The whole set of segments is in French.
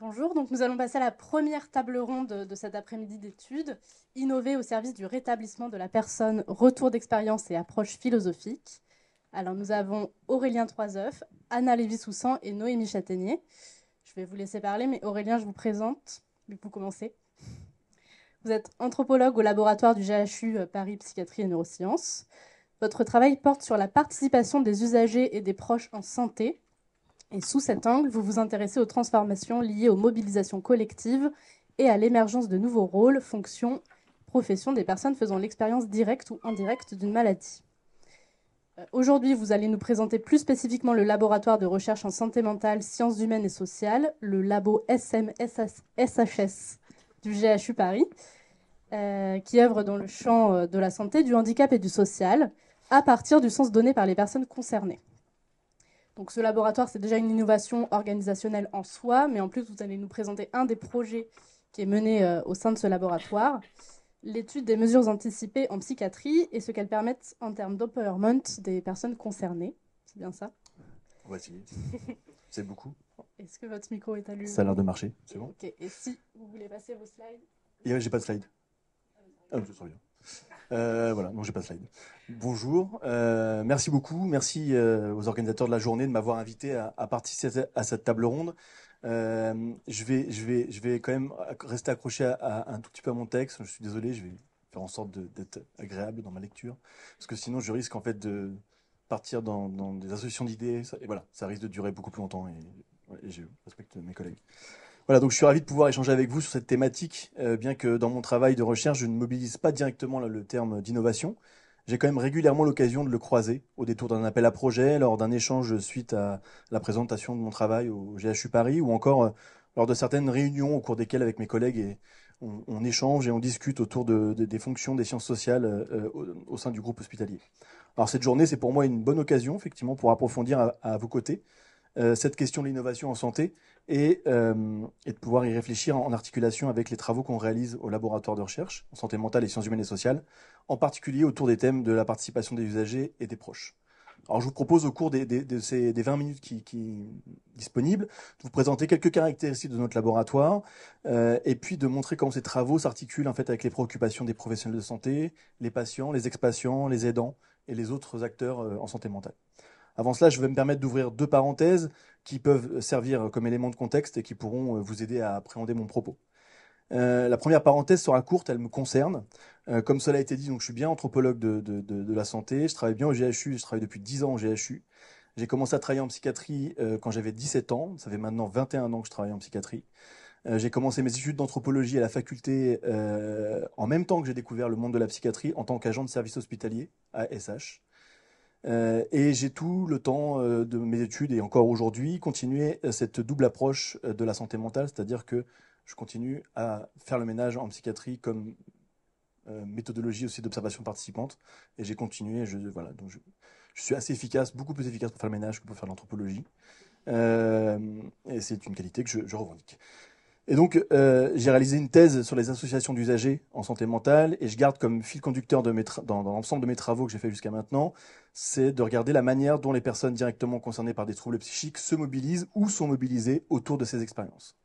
Bonjour, donc nous allons passer à la première table ronde de cet après-midi d'études, innover au service du rétablissement de la personne, retour d'expérience et approche philosophique. Alors nous avons Aurélien Troiseuf, Anna Lévy-Soussan et Noémie Châtaignier. Je vais vous laisser parler, mais Aurélien, je vous présente, vous commencez. Vous êtes anthropologue au laboratoire du GHU euh, Paris Psychiatrie et Neurosciences. Votre travail porte sur la participation des usagers et des proches en santé et sous cet angle, vous vous intéressez aux transformations liées aux mobilisations collectives et à l'émergence de nouveaux rôles, fonctions, professions des personnes faisant l'expérience directe ou indirecte d'une maladie. Euh, aujourd'hui, vous allez nous présenter plus spécifiquement le laboratoire de recherche en santé mentale, sciences humaines et sociales, le labo SMSHS du GHU Paris, euh, qui œuvre dans le champ euh, de la santé, du handicap et du social, à partir du sens donné par les personnes concernées. Donc ce laboratoire, c'est déjà une innovation organisationnelle en soi, mais en plus, vous allez nous présenter un des projets qui est mené euh, au sein de ce laboratoire, l'étude des mesures anticipées en psychiatrie et ce qu'elles permettent en termes d'empowerment des personnes concernées. C'est bien ça Voici. c'est beaucoup. Est-ce que votre micro est allumé Ça a l'air de marcher, c'est bon. Ok, et si vous voulez passer vos slides J'ai pas de slide. Ah, je me bien. Euh, voilà, donc j'ai pas de slide. Bonjour, euh, merci beaucoup, merci euh, aux organisateurs de la journée de m'avoir invité à, participer à cette table ronde. je vais, je vais, je vais quand même rester accroché à, un tout petit peu à mon texte. Je suis désolé, je vais faire en sorte d'être agréable dans ma lecture, parce que sinon je risque en fait de partir dans, des associations d'idées. Et voilà, ça risque de durer beaucoup plus longtemps. Et, et je respecte mes collègues. Voilà, donc je suis ravi de pouvoir échanger avec vous sur cette thématique, euh, bien que dans mon travail de recherche, je ne mobilise pas directement le terme d'innovation. J'ai quand même régulièrement l'occasion de le croiser au détour d'un appel à projet, lors d'un échange suite à la présentation de mon travail au GHU Paris, ou encore euh, lors de certaines réunions au cours desquelles avec mes collègues on, échange et on discute autour des fonctions des sciences sociales euh, au, sein du groupe hospitalier. Alors cette journée, c'est pour moi une bonne occasion, effectivement, pour approfondir à vos côtés euh, cette question de l'innovation en santé et, euh, de pouvoir y réfléchir en, articulation avec les travaux qu'on réalise au laboratoire de recherche en santé mentale et sciences humaines et sociales, en particulier autour des thèmes de la participation des usagers et des proches. Alors je vous propose au cours des, 20 minutes qui, qui disponibles de vous présenter quelques caractéristiques de notre laboratoire euh, et puis de montrer comment ces travaux s'articulent en fait avec les préoccupations des professionnels de santé, les patients, les ex les aidants et les autres acteurs en santé mentale. Avant cela, je vais me permettre d'ouvrir deux parenthèses qui peuvent servir comme élément de contexte et qui pourront euh, vous aider à appréhender mon propos. Euh, la première parenthèse sera courte, elle me concerne. Euh, comme cela a été dit, donc je suis bien anthropologue de, la santé, je travaille bien au GHU, je travaille depuis 10 ans au GHU. J'ai commencé à travailler en psychiatrie quand j'avais 17 ans, ça fait maintenant 21 ans que je travaille en psychiatrie. j'ai commencé mes études d'anthropologie à la faculté en même temps que j'ai découvert le monde de la psychiatrie en tant qu'agent de service hospitalier à SH. Euh, et j'ai tout le temps euh, de mes études et encore aujourd'hui continué euh, cette double approche de la santé mentale, c'est-à-dire que je continue à faire le ménage en psychiatrie comme méthodologie aussi d'observation participante. Et j'ai continué, je, voilà, donc je, suis assez efficace, beaucoup plus efficace pour faire le ménage que pour faire l'anthropologie. et c'est une qualité que je revendique. Et donc, euh, j'ai réalisé une thèse sur les associations d'usagers en santé mentale, et je garde comme fil conducteur de dans, l'ensemble de mes travaux que j'ai fait jusqu'à maintenant, c'est de regarder la manière dont les personnes directement concernées par des troubles psychiques se mobilisent ou sont mobilisées autour de ces expériences.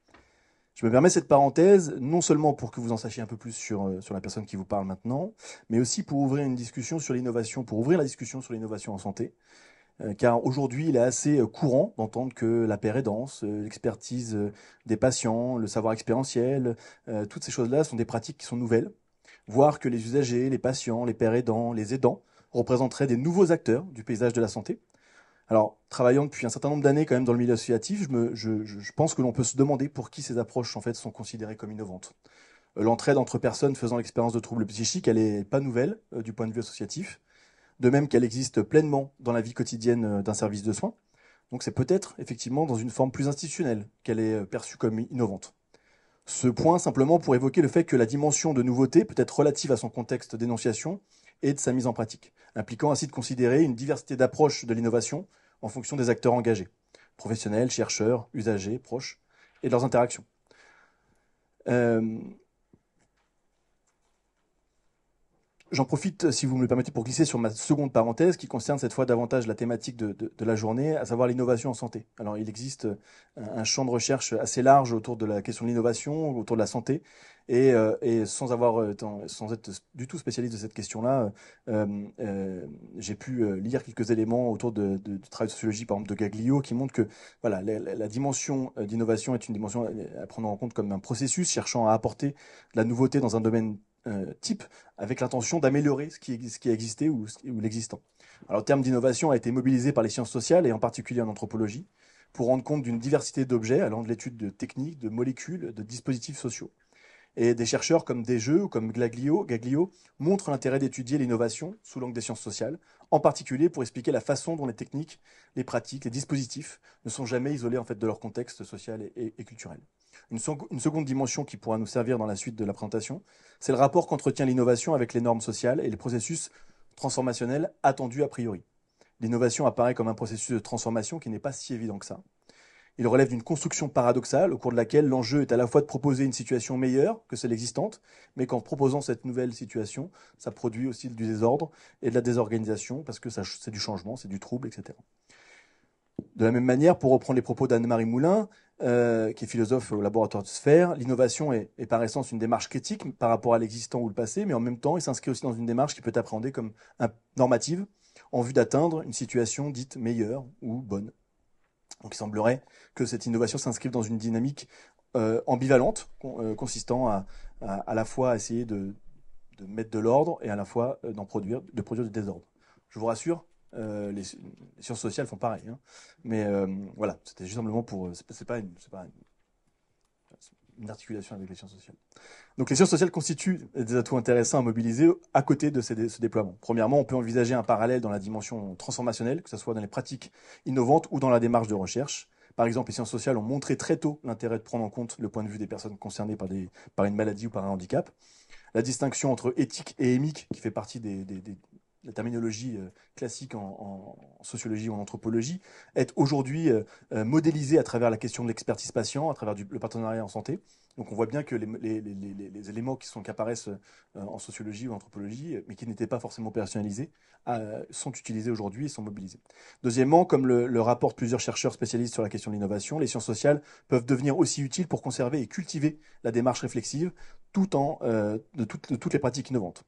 Je me permets cette parenthèse, non seulement pour que vous en sachiez un peu plus sur, euh, sur la personne qui vous parle maintenant, mais aussi pour ouvrir une discussion sur l'innovation, pour ouvrir la discussion sur l'innovation en santé, euh, car aujourd'hui, il est assez euh, courant d'entendre que la pérédance, euh, l'expertise des patients, le savoir expérientiel, toutes ces choses-là sont des pratiques qui sont nouvelles. Voir que les usagers, les patients, les pères aidants, les aidants représenteraient des nouveaux acteurs du paysage de la santé. Alors, travaillant depuis un certain nombre d'années quand même dans le milieu associatif, je, pense que l'on peut se demander pour qui ces approches en fait sont considérées comme innovantes. L'entraide entre personnes faisant l'expérience de troubles psychiques, elle n'est pas nouvelle du point de vue associatif de même qu'elle existe pleinement dans la vie quotidienne euh, d'un service de soins. Donc c'est peut-être effectivement dans une forme plus institutionnelle qu'elle est euh, perçue comme innovante. Ce point simplement pour évoquer le fait que la dimension de nouveauté peut être relative à son contexte d'énonciation et de sa mise en pratique, impliquant ainsi de considérer une diversité d'approches de l'innovation en fonction des acteurs engagés, professionnels, chercheurs, usagers, proches, et de leurs interactions. Euh, J'en profite, euh, si vous me le permettez, pour glisser sur ma seconde parenthèse qui concerne cette fois davantage la thématique de, la journée, à savoir l'innovation en santé. Alors, il existe euh, un, champ de recherche assez large autour de la question de l'innovation, autour de la santé, et, euh, sans avoir, sans être du tout spécialiste de cette question-là, j'ai pu lire quelques éléments autour de, du travail de sociologie, par exemple de Gaglio, qui montrent que voilà, la, la dimension d'innovation est une dimension à prendre en compte comme un processus cherchant à apporter de la nouveauté dans un domaine euh, type avec l'intention d'améliorer ce qui, a existé ou, l'existant. Alors le terme d'innovation a été mobilisé par les sciences sociales et en particulier en anthropologie pour rendre compte d'une diversité d'objets allant de l'étude de techniques, de molécules, de dispositifs sociaux. Et des chercheurs comme Desjeux ou comme Gaglio montrent l'intérêt d'étudier l'innovation sous l'angle des sciences sociales, en particulier pour expliquer la façon dont les techniques, les pratiques, les dispositifs ne sont jamais isolés en fait de leur contexte social et culturel. Une, seconde dimension qui pourra nous servir dans la suite de la présentation, c'est le rapport qu'entretient l'innovation avec les normes sociales et les processus transformationnels attendus a priori. L'innovation apparaît comme un processus de transformation qui n'est pas si évident que ça. Il relève d'une construction paradoxale au cours de laquelle l'enjeu est à la fois de proposer une situation meilleure que celle existante, mais qu'en proposant cette nouvelle situation, ça produit aussi du désordre et de la désorganisation parce que c'est du changement, c'est du trouble, etc. De la même manière, pour reprendre les propos d'Anne-Marie Moulin, euh, qui est philosophe au laboratoire de Sphère. L'innovation est, par essence une démarche critique par rapport à l'existant ou le passé, mais en même temps, il s'inscrit aussi dans une démarche qui peut être appréhendée comme normative en vue d'atteindre une situation dite meilleure ou bonne. Donc il semblerait que cette innovation s'inscrive dans une dynamique euh, ambivalente, euh, consistant à, à, la fois à essayer de, de mettre de l'ordre et à la fois d'en produire, de produire du désordre. Je vous rassure, euh, les, sciences sociales font pareil. Hein. Mais euh, voilà, c'était juste simplement pour. Euh, c'est pas, une, pas une, articulation avec les sciences sociales. Donc les sciences sociales constituent des atouts intéressants à mobiliser à côté de ce déploiement. Premièrement, on peut envisager un parallèle dans la dimension transformationnelle, que ce soit dans les pratiques innovantes ou dans la démarche de recherche. Par exemple, les sciences sociales ont montré très tôt l'intérêt de prendre en compte le point de vue des personnes concernées par, une maladie ou par un handicap. La distinction entre éthique et émique, qui fait partie des la terminologie euh, classique en, sociologie ou en anthropologie, est aujourd'hui euh, euh, modélisée à travers la question de l'expertise patient, à travers le partenariat en santé. Donc on voit bien que les, éléments qui, sont, apparaissent en sociologie ou en anthropologie, mais qui n'étaient pas forcément personnalisés, sont utilisés aujourd'hui et sont mobilisés. Deuxièmement, comme le, le rapportent plusieurs chercheurs spécialistes sur la question de l'innovation, les sciences sociales peuvent devenir aussi utiles pour conserver et cultiver la démarche réflexive tout en, de toutes les pratiques innovantes.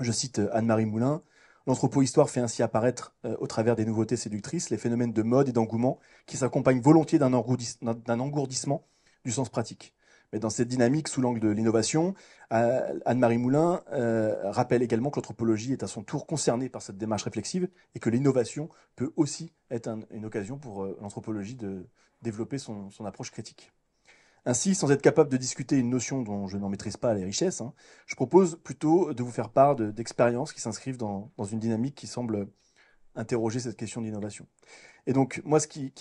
Je cite Anne-Marie Moulin, L'anthropohistoire histoire fait ainsi apparaître, euh, au travers des nouveautés séductrices, les phénomènes de mode et d'engouement qui s'accompagnent volontiers d'un engourdissement du sens pratique. Mais dans cette dynamique sous l'angle de l'innovation, euh, Anne-Marie Moulin euh, rappelle également que l'anthropologie est à son tour concernée par cette démarche réflexive et que l'innovation peut aussi être une occasion pour l'anthropologie de développer son approche critique. Ainsi, sans être capable de discuter une notion dont je n'en maîtrise pas les richesses, hein, je propose plutôt de vous faire part d'expériences qui s'inscrivent dans, une dynamique qui semble interroger cette question d'innovation. Et donc, moi, ce qui,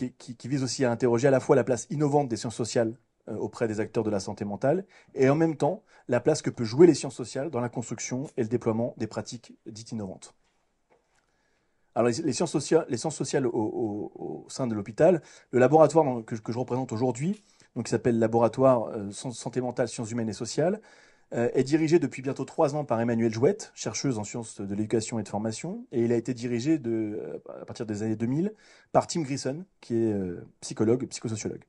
vise aussi à interroger à la fois la place innovante des sciences sociales euh, auprès des acteurs de la santé mentale, et en même temps la place que peut jouer les sciences sociales dans la construction et le déploiement des pratiques dites innovantes. Alors, les, sciences sociales, les sciences sociales au, sein de l'hôpital, le laboratoire que je représente aujourd'hui donc qui s'appelle Laboratoire euh, Santé mentale, sciences humaines et sociales, euh, est dirigé depuis bientôt trois ans par Emmanuel Jouette, chercheuse en sciences de l'éducation et de formation, et il a été dirigé de, euh, à partir des années 2000 par Tim grisson qui est psychologue, psychosociologue.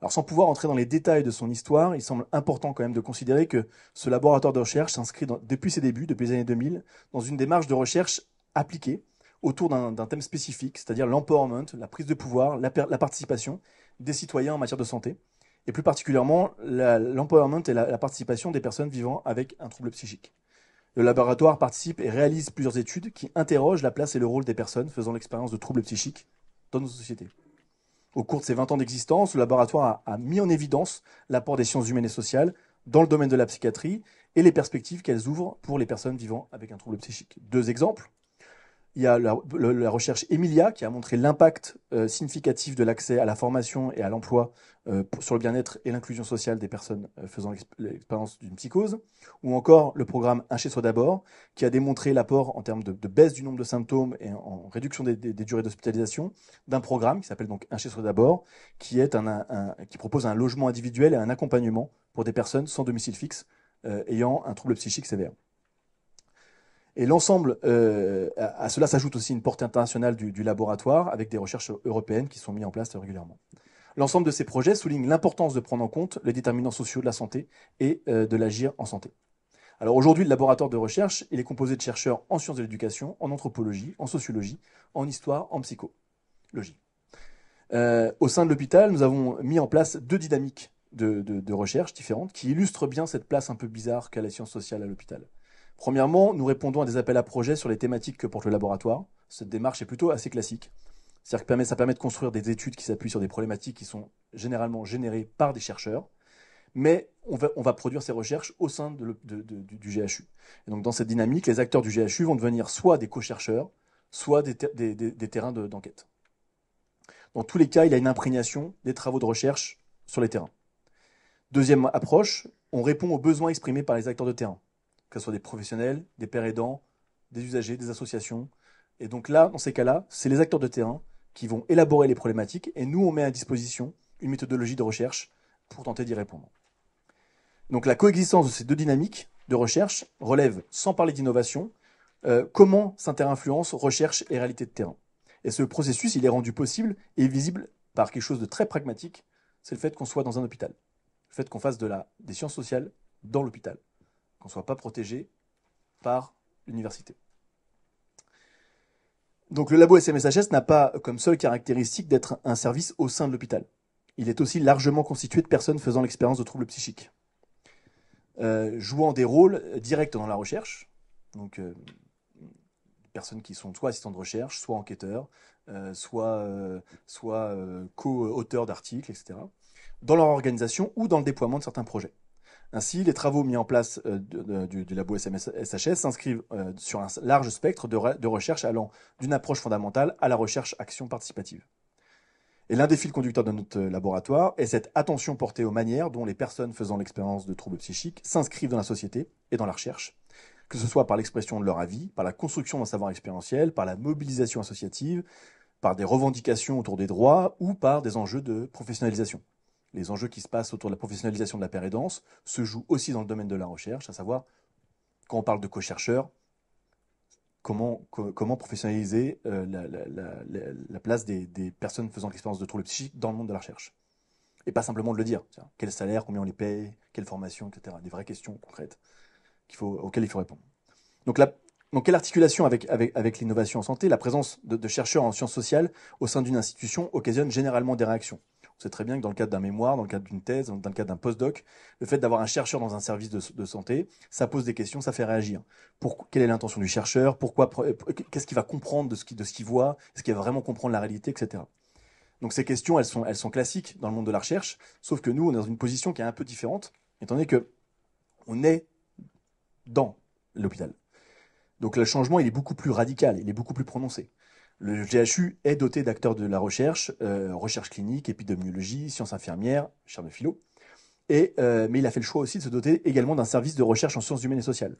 Alors sans pouvoir entrer dans les détails de son histoire, il semble important quand même de considérer que ce laboratoire de recherche s'inscrit depuis ses débuts, depuis les années 2000, dans une démarche de recherche appliquée autour d'un thème spécifique, c'est-à-dire l'empowerment, la prise de pouvoir, la participation, des citoyens en matière de santé, et plus particulièrement l'empowerment et la, participation des personnes vivant avec un trouble psychique. Le laboratoire participe et réalise plusieurs études qui interrogent la place et le rôle des personnes faisant l'expérience de troubles psychiques dans nos sociétés. Au cours de ses 20 ans d'existence, le laboratoire a mis en évidence l'apport des sciences humaines et sociales dans le domaine de la psychiatrie et les perspectives qu'elles ouvrent pour les personnes vivant avec un trouble psychique. Deux exemples. Il y a la, recherche Emilia qui a montré l'impact euh, significatif de l'accès à la formation et à l'emploi euh, sur le bien-être et l'inclusion sociale des personnes euh, faisant l'expérience d'une psychose. Ou encore le programme Un chez soi d'abord qui a démontré l'apport en termes de, baisse du nombre de symptômes et en, réduction des, durées d'hospitalisation d'un programme qui s'appelle donc Un chez soi d'abord qui, un, propose un logement individuel et un accompagnement pour des personnes sans domicile fixe ayant un trouble psychique sévère. Et l'ensemble, euh, à, cela s'ajoute aussi une portée internationale du, laboratoire avec des recherches européennes qui sont mises en place régulièrement. L'ensemble de ces projets souligne l'importance de prendre en compte les déterminants sociaux de la santé et euh, de l'agir en santé. Alors aujourd'hui, le laboratoire de recherche, il est composé de chercheurs en sciences de l'éducation, en anthropologie, en sociologie, en histoire, en psychologie. Euh, au sein de l'hôpital, nous avons mis en place deux dynamiques de, de recherche différentes qui illustrent bien cette place un peu bizarre qu'a la science sociale à l'hôpital. Premièrement, nous répondons à des appels à projets sur les thématiques que porte le laboratoire. Cette démarche est plutôt assez classique. C'est-à-dire que ça permet de construire des études qui s'appuient sur des problématiques qui sont généralement générées par des chercheurs, mais on va, produire ces recherches au sein du, GHU. Et donc dans cette dynamique, les acteurs du GHU vont devenir soit des co-chercheurs, soit des, des terrains d'enquête. dans tous les cas, il y a une imprégnation des travaux de recherche sur les terrains. Deuxième approche, on répond aux besoins exprimés par les acteurs de terrain que ce soit des professionnels, des pères aidants, des usagers, des associations. Et donc là, dans ces cas-là, c'est les acteurs de terrain qui vont élaborer les problématiques et nous, on met à disposition une méthodologie de recherche pour tenter d'y répondre. Donc la coexistence de ces deux dynamiques de recherche relève, sans parler d'innovation, euh, comment s'interinfluence recherche et réalité de terrain. Et ce processus, il est rendu possible et visible par quelque chose de très pragmatique, c'est le fait qu'on soit dans un hôpital, le fait qu'on fasse de la, des sciences sociales dans l'hôpital qu'on ne soit pas protégé par l'université. Donc le labo SMSHS n'a pas comme seule caractéristique d'être un service au sein de l'hôpital. Il est aussi largement constitué de personnes faisant l'expérience de troubles psychiques, euh, jouant des rôles directs dans la recherche, donc des euh, personnes qui sont soit assistants de recherche, soit enquêteurs, euh, soit, soit co-auteurs d'articles, etc., dans leur organisation ou dans le déploiement de certains projets. Ainsi, les travaux mis en place euh, du, labo SMS, SHS s'inscrivent euh, sur un large spectre de, recherches de recherche allant d'une approche fondamentale à la recherche-action participative. Et l'un des fils conducteurs de notre euh, laboratoire est cette attention portée aux manières dont les personnes faisant l'expérience de troubles psychiques s'inscrivent dans la société et dans la recherche, que ce soit par l'expression de leur avis, par la construction d'un savoir expérientiel, par la mobilisation associative, par des revendications autour des droits ou par des enjeux de professionnalisation les enjeux qui se passent autour de la professionnalisation de la pérédance se jouent aussi dans le domaine de la recherche, à savoir, quand on parle de co-chercheurs, comment, professionnaliser euh, la, place des, personnes faisant l'expérience de troubles psychiques dans le monde de la recherche. Et pas simplement de le dire. Quel salaire, combien on les paye, quelle formation, etc. Des vraies questions concrètes faut, auxquelles il faut répondre. Donc, quelle articulation avec, l'innovation en santé La présence de chercheurs en sciences sociales au sein d'une institution occasionne généralement des réactions. On sait très bien que dans le cadre d'un mémoire, dans le cadre d'une thèse, dans le cadre d'un postdoc, le fait d'avoir un chercheur dans un service de, santé, ça pose des questions, ça fait réagir. Pour, quelle est l'intention du chercheur Pourquoi euh, Qu'est-ce qu'il va comprendre de ce qu'il voit Est-ce qu'il va vraiment comprendre la réalité, etc. Donc ces questions, elles sont, elles sont classiques dans le monde de la recherche, sauf que nous, on est dans une position qui est un peu différente, étant donné que on est dans l'hôpital. Donc le changement, il est beaucoup plus radical, il est beaucoup plus prononcé. Le GHU est doté d'acteurs de la recherche, euh, recherche clinique, épidémiologie, sciences infirmières, chers de philo. Et, euh, mais il a fait le choix aussi de se doter également d'un service de recherche en sciences humaines et sociales.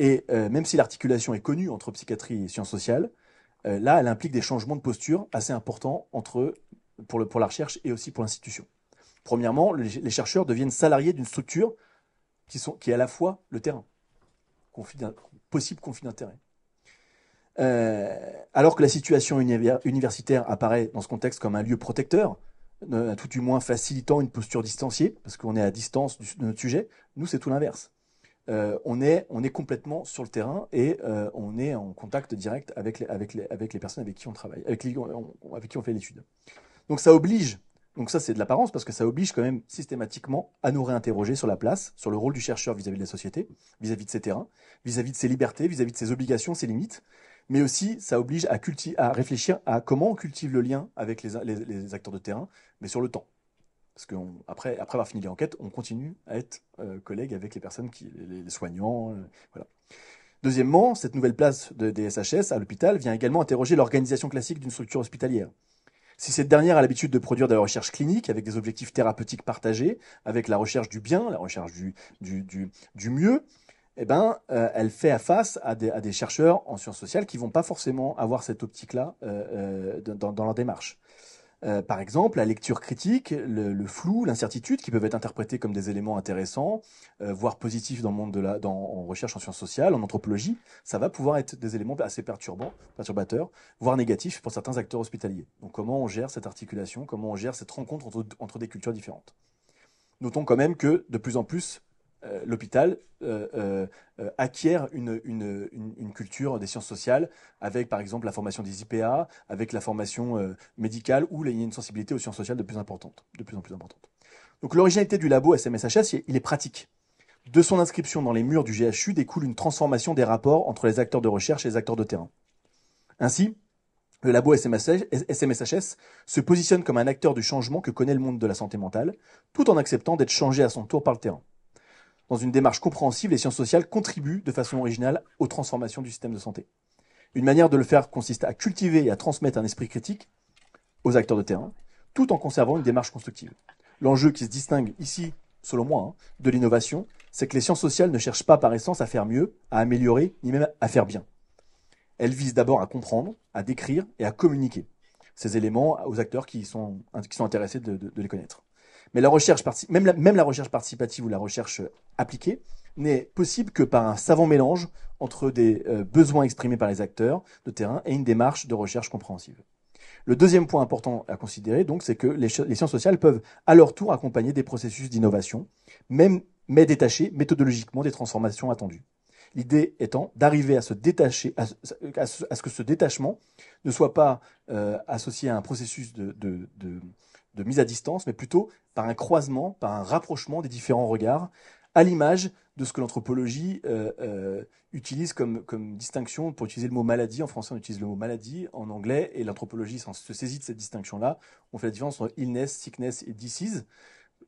Et euh, même si l'articulation est connue entre psychiatrie et sciences sociales, là, elle implique des changements de posture assez importants entre, pour, le, pour la recherche et aussi pour l'institution. Premièrement, les, chercheurs deviennent salariés d'une structure qui, sont, qui est à la fois le terrain, possible conflit d'intérêt euh, alors que la situation universitaire apparaît dans ce contexte comme un lieu protecteur, euh, tout du moins facilitant une posture distanciée, parce qu'on est à distance de notre sujet, nous c'est tout l'inverse. Euh, on, est, on est complètement sur le terrain et on est en contact direct avec les, personnes avec qui on travaille, avec, qui on fait l'étude. Donc ça oblige, donc ça c'est de l'apparence, parce que ça oblige quand même systématiquement à nous réinterroger sur la place, sur le rôle du chercheur vis-à-vis de la société, vis-à-vis de ses terrains, vis à -vis de ses libertés, vis-à-vis de ses obligations, ses limites, mais aussi ça oblige à, à réfléchir à comment on cultive le lien avec les, acteurs de terrain, mais sur le temps. Parce qu'après après avoir fini l'enquête, on continue à être euh, collègues collègue avec les personnes, qui, les, soignants. Euh, voilà. Deuxièmement, cette nouvelle place de, des SHS à l'hôpital vient également interroger l'organisation classique d'une structure hospitalière. Si cette dernière a l'habitude de produire de la recherche clinique avec des objectifs thérapeutiques partagés, avec la recherche du bien, la recherche du, du, du mieux, eh ben, euh, elle fait face à des, chercheurs en sciences sociales qui vont pas forcément avoir cette optique-là euh, euh, dans, leur démarche. par exemple, la lecture critique, le, flou, l'incertitude, qui peuvent être interprétés comme des éléments intéressants, voire positifs dans le monde de la, en recherche en sciences sociales, en anthropologie, ça va pouvoir être des éléments assez perturbants, perturbateurs, voire négatifs pour certains acteurs hospitaliers. Donc, comment on gère cette articulation, comment on gère cette rencontre entre des cultures différentes. Notons quand même que de plus en plus, euh, l'hôpital euh, euh, acquiert une, culture des sciences sociales avec, par exemple, la formation des IPA, avec la formation médicale, où il y a une sensibilité aux sciences sociales de plus, importante, de plus en plus importante. Donc l'originalité du labo SMSHS, il est pratique. De son inscription dans les murs du GHU découle une transformation des rapports entre les acteurs de recherche et les acteurs de terrain. Ainsi, le labo SMSHS se positionne comme un acteur du changement que connaît le monde de la santé mentale, tout en acceptant d'être changé à son tour par le terrain. Dans une démarche compréhensive, les sciences sociales contribuent de façon originale aux transformations du système de santé. Une manière de le faire consiste à cultiver et à transmettre un esprit critique aux acteurs de terrain, tout en conservant une démarche constructive. L'enjeu qui se distingue ici, selon moi, hein, de l'innovation, c'est que les sciences sociales ne cherchent pas par essence à faire mieux, à améliorer, ni même à faire bien. Elles visent d'abord à comprendre, à décrire et à communiquer ces éléments aux acteurs qui sont, intéressés de les connaître. Mais la recherche, même, la, même la recherche participative ou la recherche euh, appliquée n'est possible que par un savant mélange entre des euh, besoins exprimés par les acteurs de terrain et une démarche de recherche compréhensive. Le deuxième point important à considérer, donc, c'est que les, sciences sociales peuvent à leur tour accompagner des processus d'innovation, même mais détachés méthodologiquement des transformations attendues. L'idée étant d'arriver à se détacher, à, ce, que ce détachement ne soit pas euh, associé à un processus de de mise à distance, mais plutôt par un croisement, par un rapprochement des différents regards, à l'image de ce que l'anthropologie euh, euh, utilise comme, distinction. Pour utiliser le mot maladie, en français on utilise le mot maladie, en anglais, et l'anthropologie se saisit de cette distinction-là. On fait la différence entre illness, sickness et disease.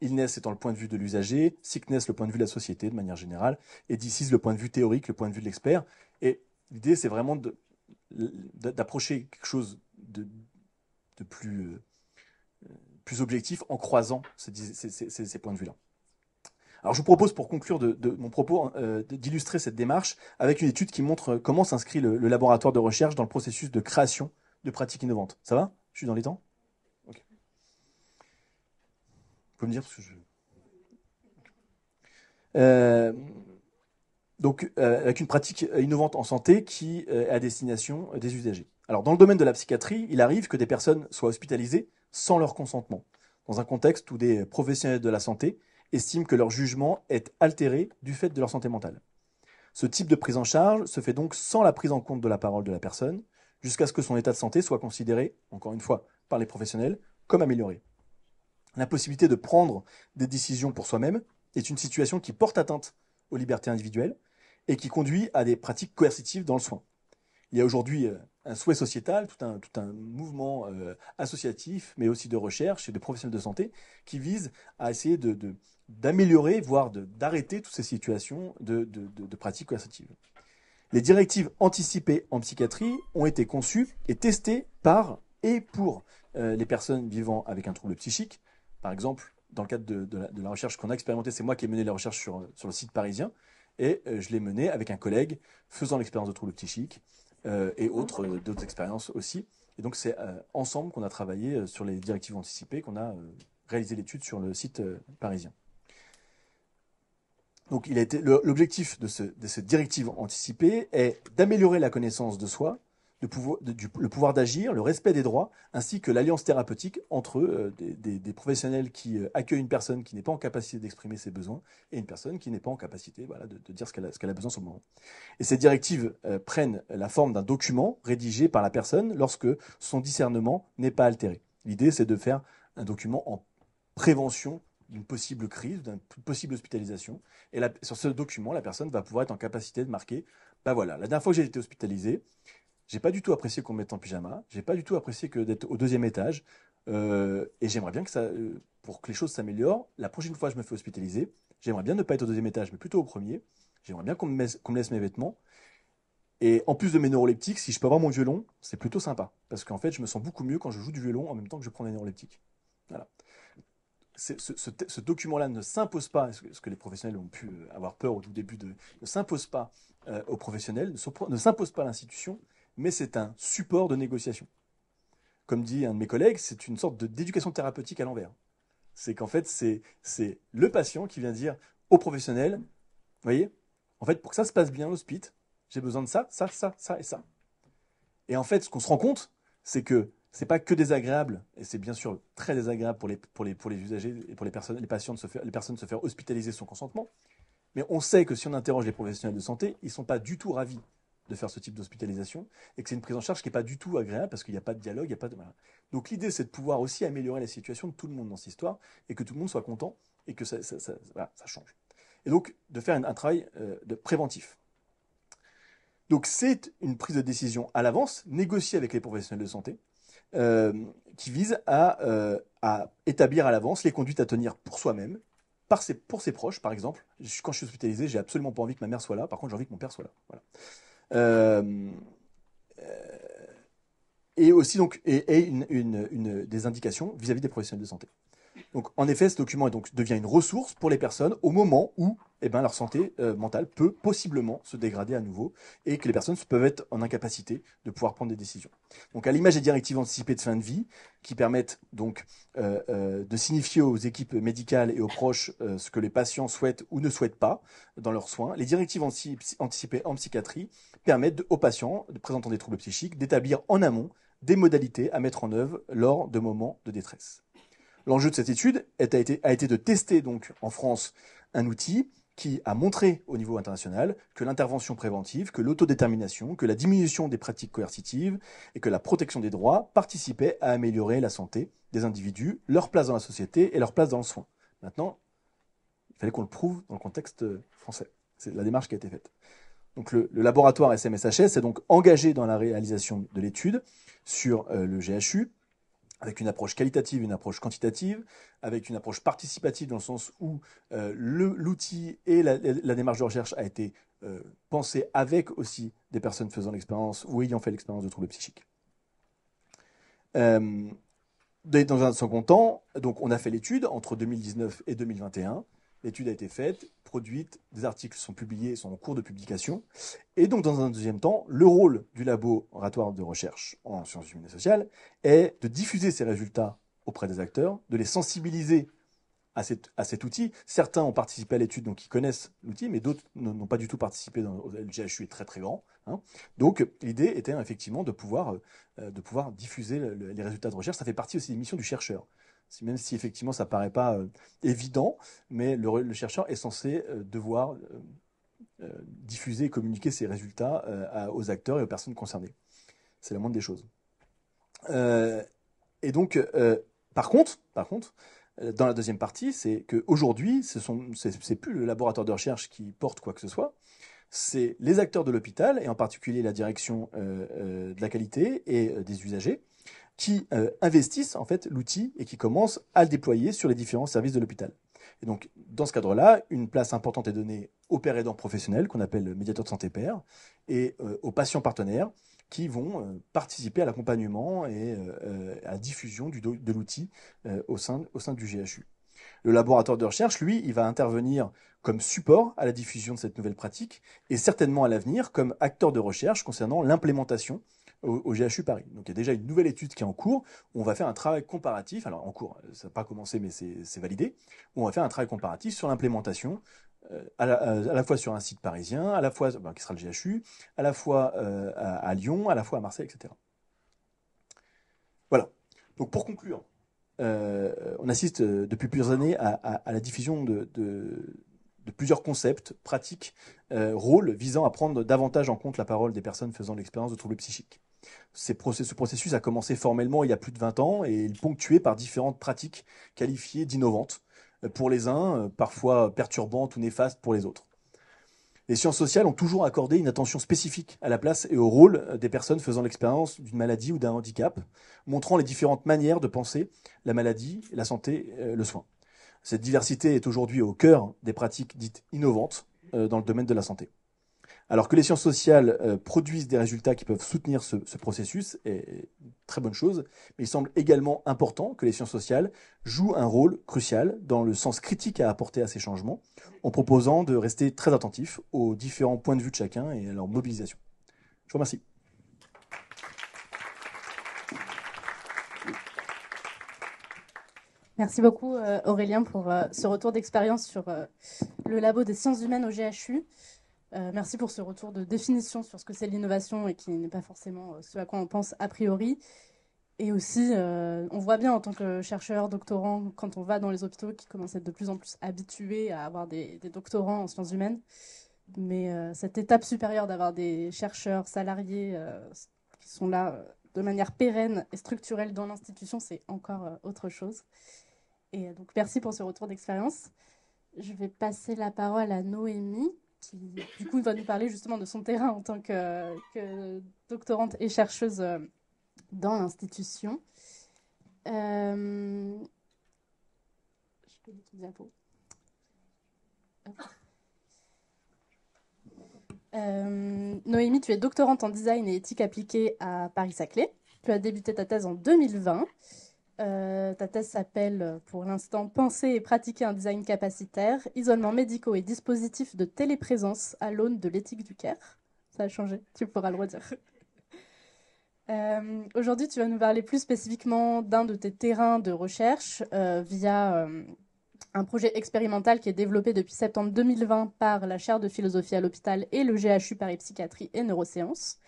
Illness étant le point de vue de l'usager, sickness le point de vue de la société de manière générale, et disease le point de vue théorique, le point de vue de l'expert. Et l'idée c'est vraiment d'approcher quelque chose de plus euh, Objectifs en croisant ces, points de vue-là. Alors je vous propose pour conclure de, mon propos hein, euh, d'illustrer cette démarche avec une étude qui montre euh, comment s'inscrit le, laboratoire de recherche dans le processus de création de pratiques innovantes. Ça va Je suis dans les temps Ok. Vous pouvez me dire parce que je... Euh, donc avec une pratique innovante en santé qui est à destination des usagers. Alors dans le domaine de la psychiatrie, il arrive que des personnes soient hospitalisées sans leur consentement, dans un contexte où des professionnels de la santé estiment que leur jugement est altéré du fait de leur santé mentale. Ce type de prise en charge se fait donc sans la prise en compte de la parole de la personne, jusqu'à ce que son état de santé soit considéré, encore une fois, par les professionnels, comme amélioré. La possibilité de prendre des décisions pour soi-même est une situation qui porte atteinte aux libertés individuelles et qui conduit à des pratiques coercitives dans le soin. Il y a aujourd'hui euh, un souhait sociétal, tout un, tout un mouvement euh, associatif, mais aussi de recherche et de professionnels de santé qui vise à essayer de, d'améliorer, voire d'arrêter toutes ces situations de, de, pratiques coercitives. Les directives anticipées en psychiatrie ont été conçues et testées par et pour euh, les personnes vivant avec un trouble psychique. Par exemple, dans le cadre de, de, la, recherche qu'on a expérimentée, c'est moi qui ai mené la recherche sur, sur le site parisien, et euh, je l'ai menée avec un collègue faisant l'expérience de trouble psychiques, euh, et euh, d'autres expériences aussi. Et donc c'est euh, ensemble qu'on a travaillé sur les directives anticipées, qu'on a réalisé l'étude sur le site parisien. Donc l'objectif de, ce, de cette directive anticipée est d'améliorer la connaissance de soi le pouvoir d'agir, le respect des droits, ainsi que l'alliance thérapeutique entre euh, des, professionnels qui euh, accueillent une personne qui n'est pas en capacité d'exprimer ses besoins et une personne qui n'est pas en capacité de, dire ce qu'elle a, besoin sur le moment. Et ces directives euh, prennent la forme d'un document rédigé par la personne lorsque son discernement n'est pas altéré. L'idée, c'est de faire un document en prévention d'une possible crise, d'une possible hospitalisation. Et sur ce document, la personne va pouvoir être en capacité de marquer, ben voilà, la dernière fois que j'ai été hospitalisé, j'ai pas du tout apprécié qu'on me mette en pyjama. J'ai pas du tout apprécié que d'être au deuxième étage. Euh, et j'aimerais bien que ça, euh, pour que les choses s'améliorent, la prochaine fois que je me fais hospitaliser, j'aimerais bien ne pas être au deuxième étage, mais plutôt au premier. J'aimerais bien qu'on me, laisse mes vêtements. Et en plus de mes neuroleptiques, si je peux avoir mon violon, c'est plutôt sympa. Parce qu'en fait, je me sens beaucoup mieux quand je joue du violon en même temps que je prends des neuroleptiques. Voilà. Ce, document-là ne s'impose pas, ce que les professionnels ont pu euh, avoir peur au tout début de, ne s'impose pas aux professionnels, ne, ne s'impose pas à l'institution, mais c'est un support de négociation. Comme dit un de mes collègues, c'est une sorte d'éducation thérapeutique à l'envers. C'est qu'en fait, c'est le patient qui vient dire au professionnel, vous voyez, en fait, pour que ça se passe bien, l'hôpital, j'ai besoin de ça, ça, ça, ça et ça. Et en fait, ce qu'on se rend compte, c'est que c'est pas que désagréable, et c'est bien sûr très désagréable pour les, pour les, usagers et pour les personnes, les patients de se faire, les personnes se faire hospitaliser sans consentement, mais on sait que si on interroge les professionnels de santé, ils ne sont pas du tout ravis de faire ce type d'hospitalisation et que c'est une prise en charge qui n'est pas du tout agréable parce qu'il n'y a pas de dialogue, il y a pas de... Donc l'idée, c'est de pouvoir aussi améliorer la situation de tout le monde dans cette histoire et que tout le monde soit content et que ça, change. Et donc de faire un, travail euh, de préventif. Donc c'est une prise de décision à l'avance, négociée avec les professionnels de santé, euh, qui vise à, euh, à établir à l'avance les conduites à tenir pour soi-même, par ses, pour ses proches, par exemple. Quand je suis hospitalisé, j'ai absolument pas envie que ma mère soit là. Par contre, j'ai envie que mon père soit là. Voilà. Euh, euh, et aussi donc et, une, des indications vis-à-vis des professionnels de santé. Donc en effet, ce document est donc, devient une ressource pour les personnes au moment où eh ben, leur santé euh, mentale peut possiblement se dégrader à nouveau et que les personnes peuvent être en incapacité de pouvoir prendre des décisions. Donc à l'image des directives anticipées de fin de vie qui permettent donc de signifier aux équipes médicales et aux proches ce que les patients souhaitent ou ne souhaitent pas dans leurs soins, les directives anticipées en psychiatrie permettent aux patients présentant des troubles psychiques d'établir en amont des modalités à mettre en œuvre lors de moments de détresse. L'enjeu de cette étude a été, de tester donc en France un outil qui a montré au niveau international que l'intervention préventive, que l'autodétermination, que la diminution des pratiques coercitives et que la protection des droits participaient à améliorer la santé des individus, leur place dans la société et leur place dans le soin. Maintenant, il fallait qu'on le prouve dans le contexte français. C'est la démarche qui a été faite le, laboratoire SMSHS s'est donc engagé dans la réalisation de l'étude sur euh, le GHU, avec une approche qualitative, une approche quantitative, avec une approche participative dans le sens où euh, l'outil et la, démarche de recherche a été pensé euh, pensée avec aussi des personnes faisant l'expérience ou ayant fait l'expérience de troubles psychiques. dans un second temps, donc on a fait l'étude entre 2019 et 2021 l'étude a été faite, produite, des articles sont publiés, sont en cours de publication. Et donc, dans un deuxième temps, le rôle du laboratoire de recherche en sciences humaines et sociales est de diffuser ces résultats auprès des acteurs, de les sensibiliser à cet, outil. Certains ont participé à l'étude, donc ils connaissent l'outil, mais d'autres n'ont pas du tout participé. Dans, le GHU est très très grand. Hein. Donc l'idée était effectivement de pouvoir, euh, diffuser les résultats de recherche. Ça fait partie aussi des missions du chercheur même si effectivement ça paraît pas euh, évident, mais le, chercheur est censé euh, devoir euh, diffuser et communiquer ses résultats aux acteurs et aux personnes concernées. C'est la moindre des choses. et donc, par contre, par contre, dans la deuxième partie, c'est qu'aujourd'hui, ce n'est plus le laboratoire de recherche qui porte quoi que ce soit, c'est les acteurs de l'hôpital, et en particulier la direction de la qualité et des usagers, qui euh, investissent en fait l'outil et qui commencent à le déployer sur les différents services de l'hôpital. Et donc, dans ce cadre-là, une place importante est donnée aux pères aidants professionnels, qu'on appelle médiateurs médiateur de santé père, et euh, aux patients partenaires qui vont euh, participer à l'accompagnement et à la diffusion de l'outil au, sein, du GHU. Le laboratoire de recherche, lui, il va intervenir comme support à la diffusion de cette nouvelle pratique et certainement à l'avenir comme acteur de recherche concernant l'implémentation au, GHU Paris. Donc il y a déjà une nouvelle étude qui est en cours. Où on va faire un travail comparatif. Alors en cours, ça n'a pas commencé, mais c'est validé. Où on va faire un travail comparatif sur l'implémentation euh, euh, à la, fois sur un site parisien, à la fois bah, qui sera le GHU, à la fois euh, à, Lyon, à la fois à Marseille, etc. Voilà. Donc pour conclure, on assiste depuis plusieurs années à, la diffusion de, plusieurs concepts, pratiques, rôles visant à prendre davantage en compte la parole des personnes faisant l'expérience de troubles psychiques ce processus a commencé formellement il y a plus de 20 ans et il ponctué par différentes pratiques qualifiées d'innovantes euh, pour les uns, euh, parfois perturbantes ou néfastes pour les autres. Les sciences sociales ont toujours accordé une attention spécifique à la place et au rôle euh, des personnes faisant l'expérience d'une maladie ou d'un handicap, montrant les différentes manières de penser la maladie, la santé, le soin. Cette diversité est aujourd'hui au cœur des pratiques dites innovantes dans le domaine de la santé. Alors que les sciences sociales euh, produisent des résultats qui peuvent soutenir ce, processus est, très bonne chose, mais il semble également important que les sciences sociales jouent un rôle crucial dans le sens critique à apporter à ces changements, en proposant de rester très attentifs aux différents points de vue de chacun et à leur mobilisation. Je vous remercie. Merci beaucoup euh, Aurélien pour euh, ce retour d'expérience sur le labo des sciences humaines au GHU. Euh, merci pour ce retour de définition sur ce que c'est l'innovation et qui n'est pas forcément euh, ce à quoi on pense a priori. Et aussi, euh, on voit bien en tant que chercheur, doctorant, quand on va dans les hôpitaux, qui commencent à être de plus en plus habitués à avoir des, doctorants en sciences humaines. Mais cette étape supérieure d'avoir des chercheurs, salariés qui sont là de manière pérenne et structurelle dans l'institution, c'est encore autre chose. Et donc, merci pour ce retour d'expérience. Je vais passer la parole à Noémie qui, du coup, va nous parler justement de son terrain en tant que, doctorante et chercheuse euh, dans l'institution. Euh, euh, Noémie, tu es doctorante en design et éthique appliquée à Paris-Saclay. Tu as débuté ta thèse en 2020 euh, ta thèse s'appelle euh, pour l'instant Penser et pratiquer un design capacitaire, isolement médicaux et dispositifs de téléprésence à l'aune de l'éthique du CARE. Ça a changé, tu pourras le redire. Euh, aujourd'hui, tu vas nous parler plus spécifiquement d'un de tes terrains de recherche via un projet expérimental qui est développé depuis septembre 2020 par la chaire de philosophie à l'hôpital et le GHU Paris Psychiatrie et Neurosciences.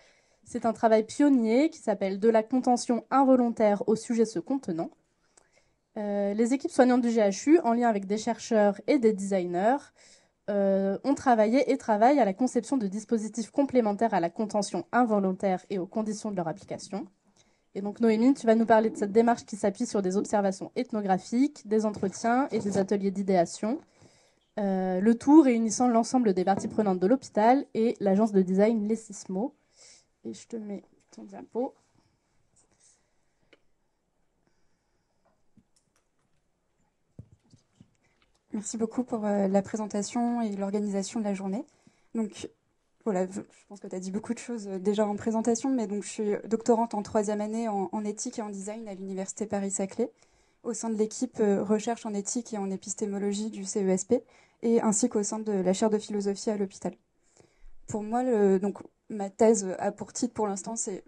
C'est un travail pionnier qui s'appelle De la contention involontaire au sujet se contenant. Euh, les équipes soignantes du GHU, en lien avec des chercheurs et des designers, euh, ont travaillé et travaillent à la conception de dispositifs complémentaires à la contention involontaire et aux conditions de leur application. Et donc Noémie, tu vas nous parler de cette démarche qui s'appuie sur des observations ethnographiques, des entretiens et des ateliers d'idéation, euh, le tout réunissant l'ensemble des parties prenantes de l'hôpital et l'agence de design Les Sismos et je te mets ton diapo. Merci beaucoup pour euh, la présentation et l'organisation de la journée. Donc, voilà, je, pense que tu as dit beaucoup de choses euh, déjà en présentation, mais donc je suis doctorante en troisième année en, éthique et en design à l'Université Paris-Saclay, au sein de l'équipe euh, recherche en éthique et en épistémologie du CESP, et ainsi qu'au sein de la chaire de philosophie à l'hôpital. Pour moi, le, donc, ma thèse euh, a pour titre pour l'instant, c'est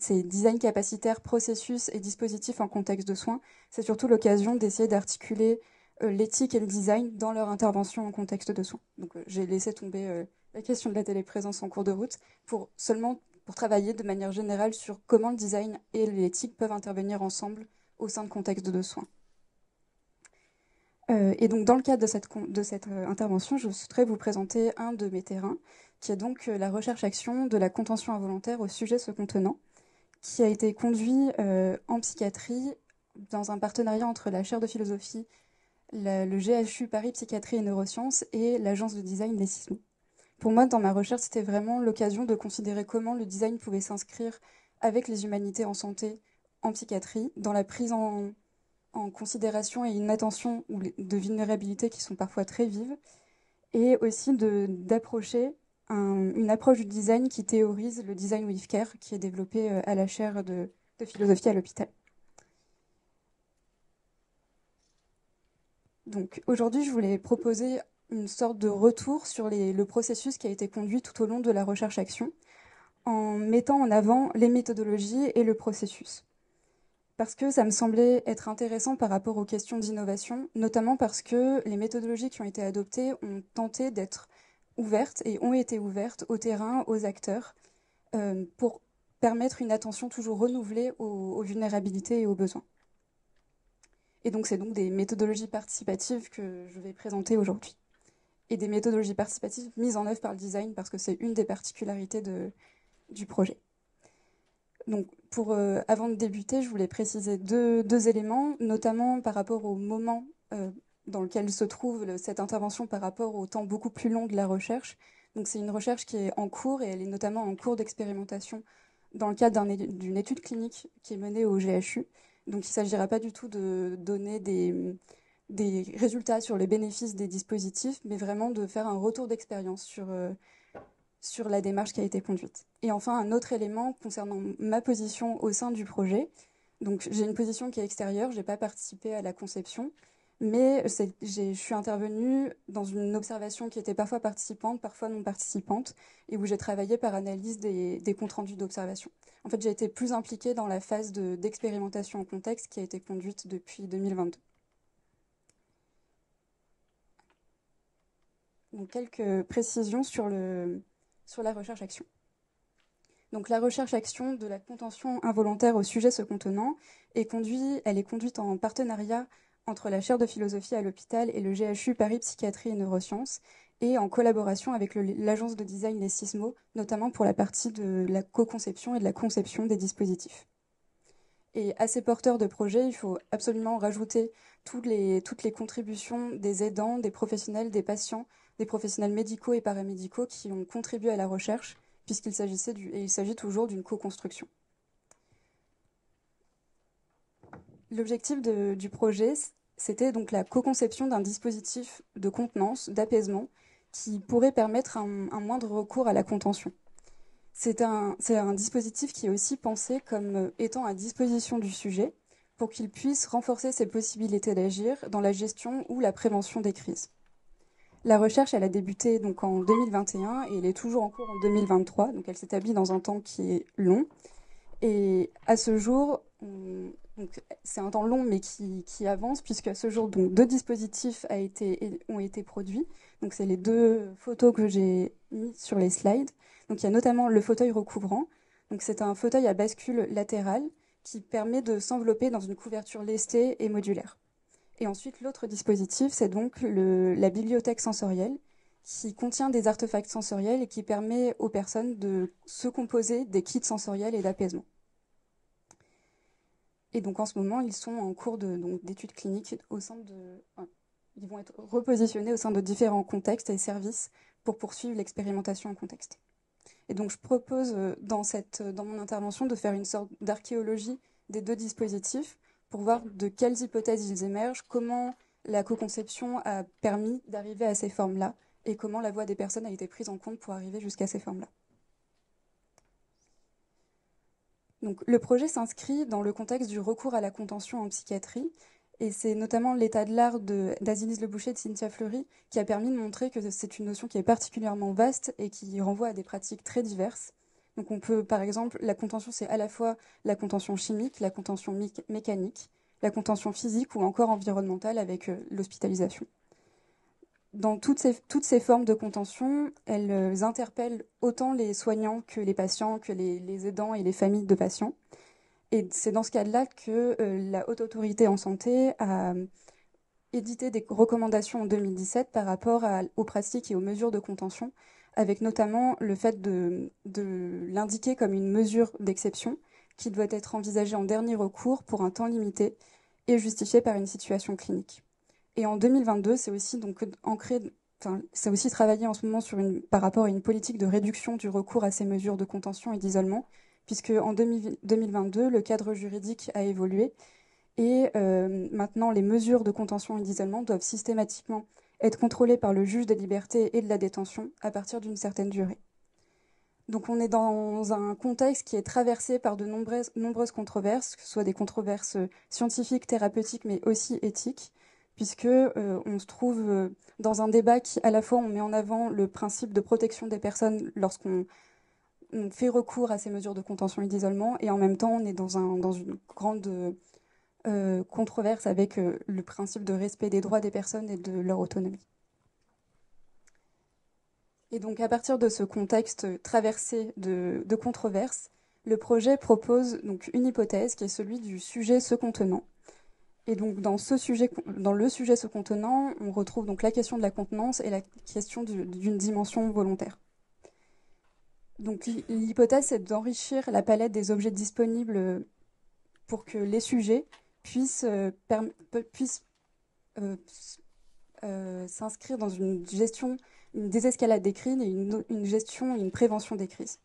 ces design capacitaire, processus et dispositifs en contexte de soins, c'est surtout l'occasion d'essayer d'articuler euh, l'éthique et le design dans leur intervention en contexte de soins. Donc euh, j'ai laissé tomber la question de la téléprésence en cours de route pour seulement pour travailler de manière générale sur comment le design et l'éthique peuvent intervenir ensemble au sein de contextes de soins. et donc dans le cadre de cette intervention, je souhaiterais vous présenter un de mes terrains qui est donc euh, la recherche-action de la contention involontaire au sujet ce contenant, qui a été conduit euh, en psychiatrie dans un partenariat entre la chaire de philosophie, le GHU Paris Psychiatrie et Neurosciences et l'agence de design des Sismos. Pour moi, dans ma recherche, c'était vraiment l'occasion de considérer comment le design pouvait s'inscrire avec les humanités en santé, en psychiatrie, dans la prise en, considération et une attention de vulnérabilités qui sont parfois très vives, et aussi d'approcher une approche du design qui théorise le design with care qui est développé euh, à la chaire de, philosophie à l'hôpital. Donc aujourd'hui, je voulais proposer une sorte de retour sur le processus qui a été conduit tout au long de la recherche-action en mettant en avant les méthodologies et le processus. Parce que ça me semblait être intéressant par rapport aux questions d'innovation, notamment parce que les méthodologies qui ont été adoptées ont tenté d'être ouvertes et ont été ouvertes au terrain, aux acteurs, euh, pour permettre une attention toujours renouvelée aux, vulnérabilités et aux besoins. Et donc, c'est donc des méthodologies participatives que je vais présenter aujourd'hui. Et des méthodologies participatives mises en œuvre par le design, parce que c'est une des particularités du projet. Donc, pour, euh, avant de débuter, je voulais préciser deux, éléments, notamment par rapport au moment euh, dans lequel se trouve cette intervention par rapport au temps beaucoup plus long de la recherche. Donc c'est une recherche qui est en cours et elle est notamment en cours d'expérimentation dans le cadre d'une étude clinique qui est menée au GHU. Donc il ne s'agira pas du tout de donner des, résultats sur les bénéfices des dispositifs, mais vraiment de faire un retour d'expérience sur, euh, sur la démarche qui a été conduite. Et enfin, un autre élément concernant ma position au sein du projet. Donc j'ai une position qui est extérieure, je n'ai pas participé à la conception, mais euh, je suis intervenue dans une observation qui était parfois participante, parfois non participante, et où j'ai travaillé par analyse des, comptes rendus d'observation. En fait, j'ai été plus impliquée dans la phase d'expérimentation en contexte qui a été conduite depuis 2022. quelques précisions sur, le, sur la recherche-action. Donc la recherche-action de la contention involontaire au sujet se contenant est conduite, elle est conduite en partenariat entre la chaire de philosophie à l'hôpital et le GHU Paris Psychiatrie et Neurosciences, et en collaboration avec l'agence de design des Sismo, notamment pour la partie de la co-conception et de la conception des dispositifs. Et à ces porteurs de projet, il faut absolument rajouter toutes les, toutes les contributions des aidants, des professionnels, des patients, des professionnels médicaux et paramédicaux qui ont contribué à la recherche, puisqu'il s'agissait du, il s'agit toujours d'une co-construction. L'objectif du projet, c'était donc la co-conception d'un dispositif de contenance, d'apaisement, qui pourrait permettre un, moindre recours à la contention. C'est un, dispositif qui est aussi pensé comme euh, étant à disposition du sujet pour qu'il puisse renforcer ses possibilités d'agir dans la gestion ou la prévention des crises. La recherche, elle a débuté donc en 2021 et elle est toujours en cours en 2023, donc elle s'établit dans un temps qui est long. Et à ce jour, c'est un temps long mais qui, avance puisque à ce jour donc deux dispositifs ont été produits. Donc c'est les deux photos que j'ai mises sur les slides. Donc il y a notamment le fauteuil recouvrant. Donc c'est un fauteuil à bascule latérale qui permet de s'envelopper dans une couverture lestée et modulaire. Et ensuite l'autre dispositif c'est donc le, la bibliothèque sensorielle qui contient des artefacts sensoriels et qui permet aux personnes de se composer des kits sensoriels et d'apaisement. Et donc en ce moment, ils sont en cours d'études cliniques au sein de... Ils vont être repositionnés au sein de différents contextes et services pour poursuivre l'expérimentation en contexte. Et donc je propose euh, dans, cette, euh, dans mon intervention de faire une sorte d'archéologie des deux dispositifs pour voir de quelles hypothèses ils émergent, comment la co-conception a permis d'arriver à ces formes-là et comment la voix des personnes a été prise en compte pour arriver jusqu'à ces formes-là. le projet s'inscrit dans le contexte du recours à la contention en psychiatrie, et c'est notamment l'état de l'art d'Azilis Le Boucher et de Cynthia Fleury qui a permis de montrer que c'est une notion qui est particulièrement vaste et qui renvoie à des pratiques très diverses. on peut, par exemple, la contention, c'est à la fois la contention chimique, la contention mécanique, la contention physique ou encore environnementale avec euh, l'hospitalisation dans toutes ces, toutes ces formes de contention, elles euh, interpellent autant les soignants que les patients, que les, aidants et les familles de patients. Et c'est dans ce cas là que euh, la haute autorité en santé a euh, édité des recommandations en 2017 par rapport aux pratiques et aux mesures de contention, avec notamment le fait de, de l'indiquer comme une mesure d'exception qui doit être envisagée en dernier recours pour un temps limité et justifiée par une situation clinique. Et en 2022, c'est aussi donc aussi travaillé en ce moment sur par rapport à une politique de réduction du recours à ces mesures de contention et d'isolement, puisque en 2022, le cadre juridique a évolué et euh, maintenant les mesures de contention et d'isolement doivent systématiquement être contrôlées par le juge des libertés et de la détention à partir d'une certaine durée. Donc on est dans un contexte qui est traversé par de nombreuses, nombreuses controverses, que ce soit des controverses euh, scientifiques, thérapeutiques, mais aussi éthiques puisque euh, on se trouve euh, dans un débat qui, à la fois, on met en avant le principe de protection des personnes lorsqu'on fait recours à ces mesures de contention et d'isolement, et en même temps, on est dans, une grande euh, controverse avec le principe de respect des droits des personnes et de leur autonomie. Et donc, à partir de ce contexte traversé de, de controverses, le projet propose donc une hypothèse qui est celui du sujet se contenant, et donc dans ce sujet, dans le sujet se contenant, on retrouve donc la question de la contenance et la question d'une dimension volontaire. Donc l'hypothèse est d'enrichir la palette des objets disponibles pour que les sujets puissent, euh, euh, euh, s'inscrire dans une gestion, une désescalade des crises et une, une gestion et une prévention des crises.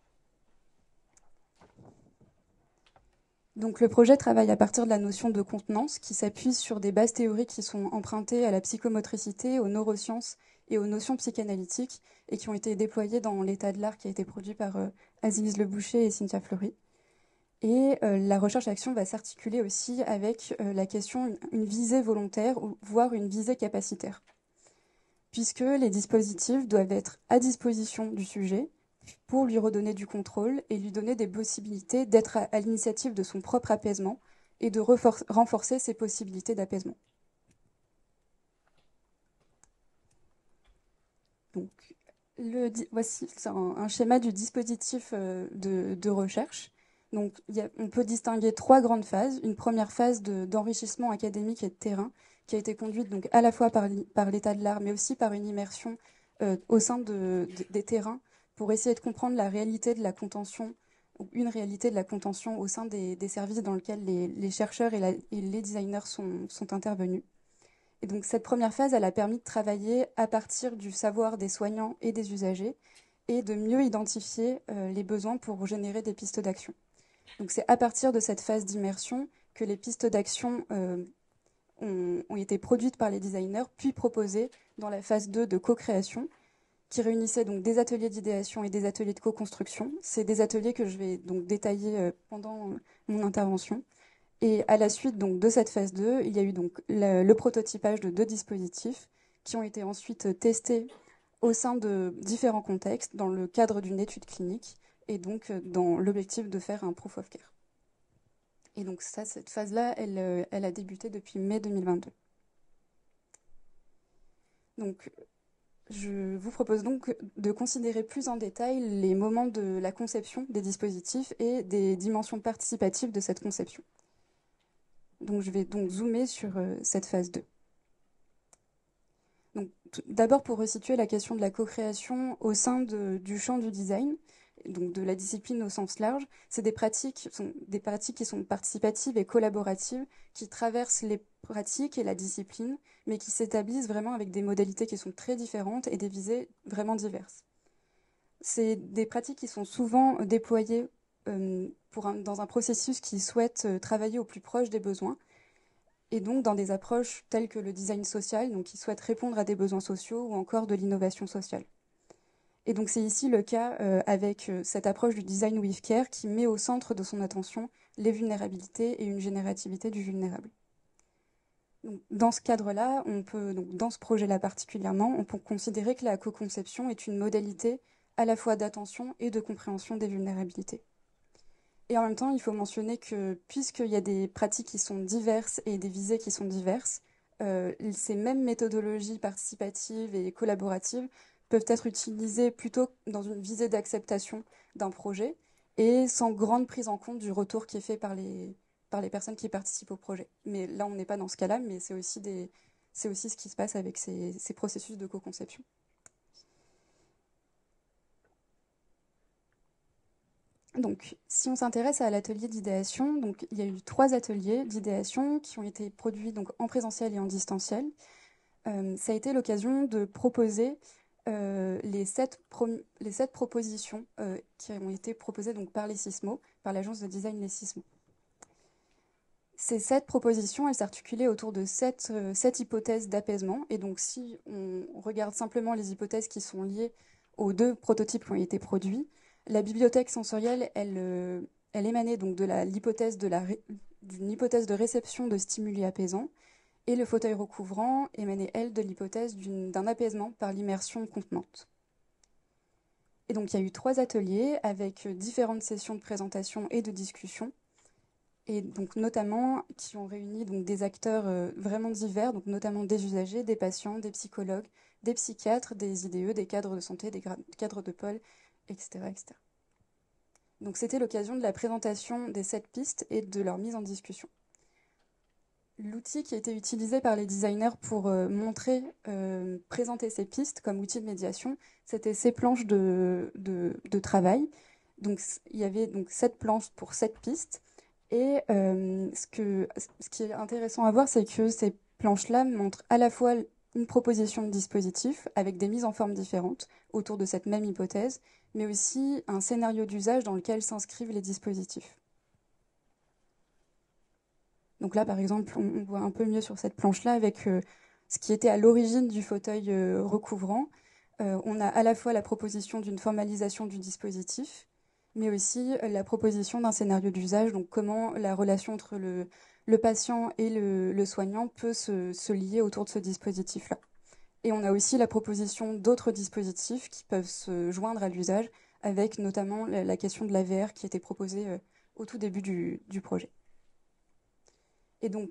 Donc le projet travaille à partir de la notion de contenance qui s'appuie sur des bases théoriques qui sont empruntées à la psychomotricité, aux neurosciences et aux notions psychanalytiques et qui ont été déployées dans l'état de l'art qui a été produit par euh, Aziz Le Boucher et Cynthia Fleury. Et euh, la recherche-action va s'articuler aussi avec euh, la question une, visée volontaire, ou, voire une visée capacitaire, puisque les dispositifs doivent être à disposition du sujet, pour lui redonner du contrôle et lui donner des possibilités d'être à, l'initiative de son propre apaisement et de renforcer ses possibilités d'apaisement. Donc, le, voici un, schéma du dispositif euh, de, recherche. Donc, on peut distinguer trois grandes phases. Une première phase d'enrichissement académique et de terrain qui a été conduite donc à la fois par, l'état de l'art, mais aussi par une immersion euh, au sein des terrains pour essayer de comprendre la réalité de la contention, une réalité de la contention au sein des, services dans lesquels les, chercheurs et, les designers sont, intervenus. Et donc cette première phase, elle a permis de travailler à partir du savoir des soignants et des usagers et de mieux identifier euh, les besoins pour générer des pistes d'action. Donc c'est à partir de cette phase d'immersion que les pistes d'action euh, ont, ont été produites par les designers puis proposées dans la phase 2 de co-création qui réunissait donc des ateliers d'idéation et des ateliers de co-construction. C'est des ateliers que je vais donc détailler euh, pendant euh, mon intervention. Et à la suite donc de cette phase 2, il y a eu donc le, prototypage de deux dispositifs qui ont été ensuite euh, testés au sein de différents contextes dans le cadre d'une étude clinique et donc dans l'objectif de faire un proof of care. Et donc ça, cette phase-là, elle, elle, a débuté depuis mai 2022. Donc je vous propose donc de considérer plus en détail les moments de la conception des dispositifs et des dimensions participatives de cette conception. Donc je vais donc zoomer sur euh, cette phase 2. D'abord pour resituer la question de la co-création au sein du champ du design, donc de la discipline au sens large, c'est des pratiques, sont des pratiques qui sont participatives et collaboratives, qui traversent les pratique et la discipline, mais qui s'établissent vraiment avec des modalités qui sont très différentes et des visées vraiment diverses. C'est des pratiques qui sont souvent déployées euh, dans un processus qui souhaite euh, travailler au plus proche des besoins, et donc dans des approches telles que le design social, donc qui souhaite répondre à des besoins sociaux ou encore de l'innovation sociale. Et donc c'est ici le cas euh, avec cette approche du design with care qui met au centre de son attention les vulnérabilités et une générativité du vulnérable dans ce cadre-là, on peut, donc dans ce projet-là particulièrement, on peut considérer que la co-conception est une modalité à la fois d'attention et de compréhension des vulnérabilités. Et en même temps, il faut mentionner que puisqu'il y a des pratiques qui sont diverses et des visées qui sont diverses, euh, ces mêmes méthodologies participatives et collaboratives peuvent être utilisées plutôt dans une visée d'acceptation d'un projet et sans grande prise en compte du retour qui est fait par les, par les personnes qui participent au projet. Mais là, on n'est pas dans ce cas-là, mais c'est aussi, des, aussi ce qui se passe avec ces, processus de co-conception. Donc, si on s'intéresse à l'atelier d'idéation, donc il y a eu trois ateliers d'idéation qui ont été produits donc en présentiel et en distanciel. Euh, ça a été l'occasion de proposer euh, les, sept les, sept propositions euh, qui ont été proposées donc par les Sismo, par l'agence de design Les Sismo. Ces sept propositions, elles s'articulaient autour de euh, sept, hypothèses d'apaisement. Et donc, si on regarde simplement les hypothèses qui sont liées aux deux prototypes qui ont été produits, la bibliothèque sensorielle, elle, euh, émanait donc de l'hypothèse d'une hypothèse de réception de stimuli apaisants, et le fauteuil recouvrant émanait elle de l'hypothèse d'un apaisement par l'immersion contenante. Et donc il y a eu trois ateliers avec euh, différentes sessions de présentation et de discussion et donc notamment qui ont réuni donc des acteurs euh, vraiment divers, donc notamment des usagers, des patients, des psychologues, des psychiatres, des IDE, des cadres de santé, des cadres de pôle, etc. etc. Donc c'était l'occasion de la présentation des sept pistes et de leur mise en discussion. L'outil qui a été utilisé par les designers pour euh, montrer, euh, présenter ces pistes comme outil de médiation, c'était ces planches de, de travail. Donc il y avait donc sept planches pour sept pistes et euh, ce, qui est intéressant à voir, c'est que ces planches-là montrent à la fois une proposition de dispositif avec des mises en forme différentes autour de cette même hypothèse, mais aussi un scénario d'usage dans lequel s'inscrivent les dispositifs. Donc là, par exemple, on, voit un peu mieux sur cette planche-là avec euh, ce qui était à l'origine du fauteuil euh, recouvrant. on a à la fois la proposition d'une formalisation du dispositif mais aussi euh, la proposition d'un scénario d'usage, donc comment la relation entre le, patient et le, soignant peut se, lier autour de ce dispositif-là. Et on a aussi la proposition d'autres dispositifs qui peuvent se joindre à l'usage, avec notamment la, question de l'AVR qui était proposée euh, au tout début du, du projet. Et donc,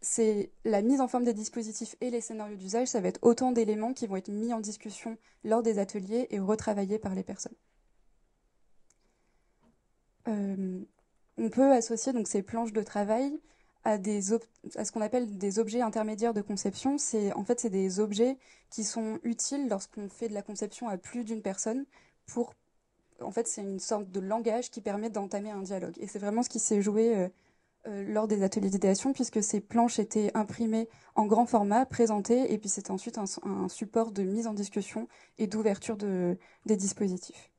c'est la mise en forme des dispositifs et les scénarios d'usage, ça va être autant d'éléments qui vont être mis en discussion lors des ateliers et retravaillés par les personnes. Euh, on peut associer donc ces planches de travail à, des ce qu'on appelle des objets intermédiaires de conception. C'est en fait c'est des objets qui sont utiles lorsqu'on fait de la conception à plus d'une personne pour en fait c'est une sorte de langage qui permet d'entamer un dialogue. Et c'est vraiment ce qui s'est joué euh, euh, lors des ateliers d'idéation puisque ces planches étaient imprimées en grand format, présentées et puis c'était ensuite un, support de mise en discussion et d'ouverture des dispositifs.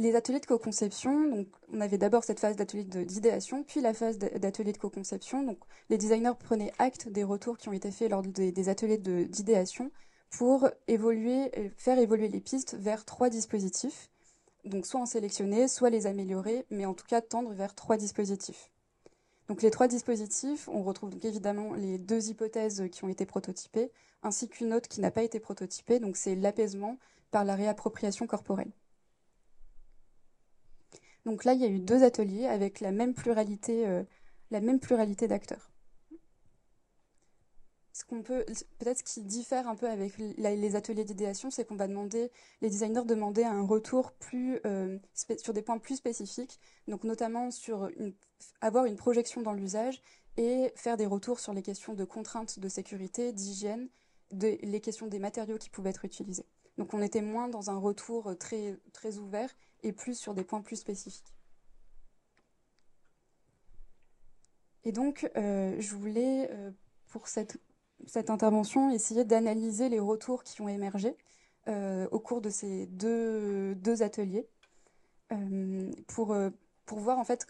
Les ateliers de co-conception, donc on avait d'abord cette phase d'atelier d'idéation, puis la phase d'atelier de co-conception. Donc les designers prenaient acte des retours qui ont été faits lors des, ateliers d'idéation pour évoluer, euh, faire évoluer les pistes vers trois dispositifs. Donc soit en sélectionner, soit les améliorer, mais en tout cas tendre vers trois dispositifs. Donc les trois dispositifs, on retrouve donc évidemment les deux hypothèses qui ont été prototypées, ainsi qu'une autre qui n'a pas été prototypée, donc c'est l'apaisement par la réappropriation corporelle. Donc là, il y a eu deux ateliers avec la même pluralité, euh, la même pluralité d'acteurs. Ce qu'on peut, peut-être ce qui diffère un peu avec les ateliers d'idéation, c'est qu'on va demander, les designers demandaient un retour plus euh, sur des points plus spécifiques, donc notamment sur avoir une projection dans l'usage et faire des retours sur les questions de contraintes de sécurité, d'hygiène, les questions des matériaux qui pouvaient être utilisés. Donc on était moins dans un retour euh, très, très ouvert et plus sur des points plus spécifiques. Et donc, euh, je voulais, euh, pour cette, cette, intervention, essayer d'analyser les retours qui ont émergé euh, au cours de ces deux, deux ateliers pour, pour voir en fait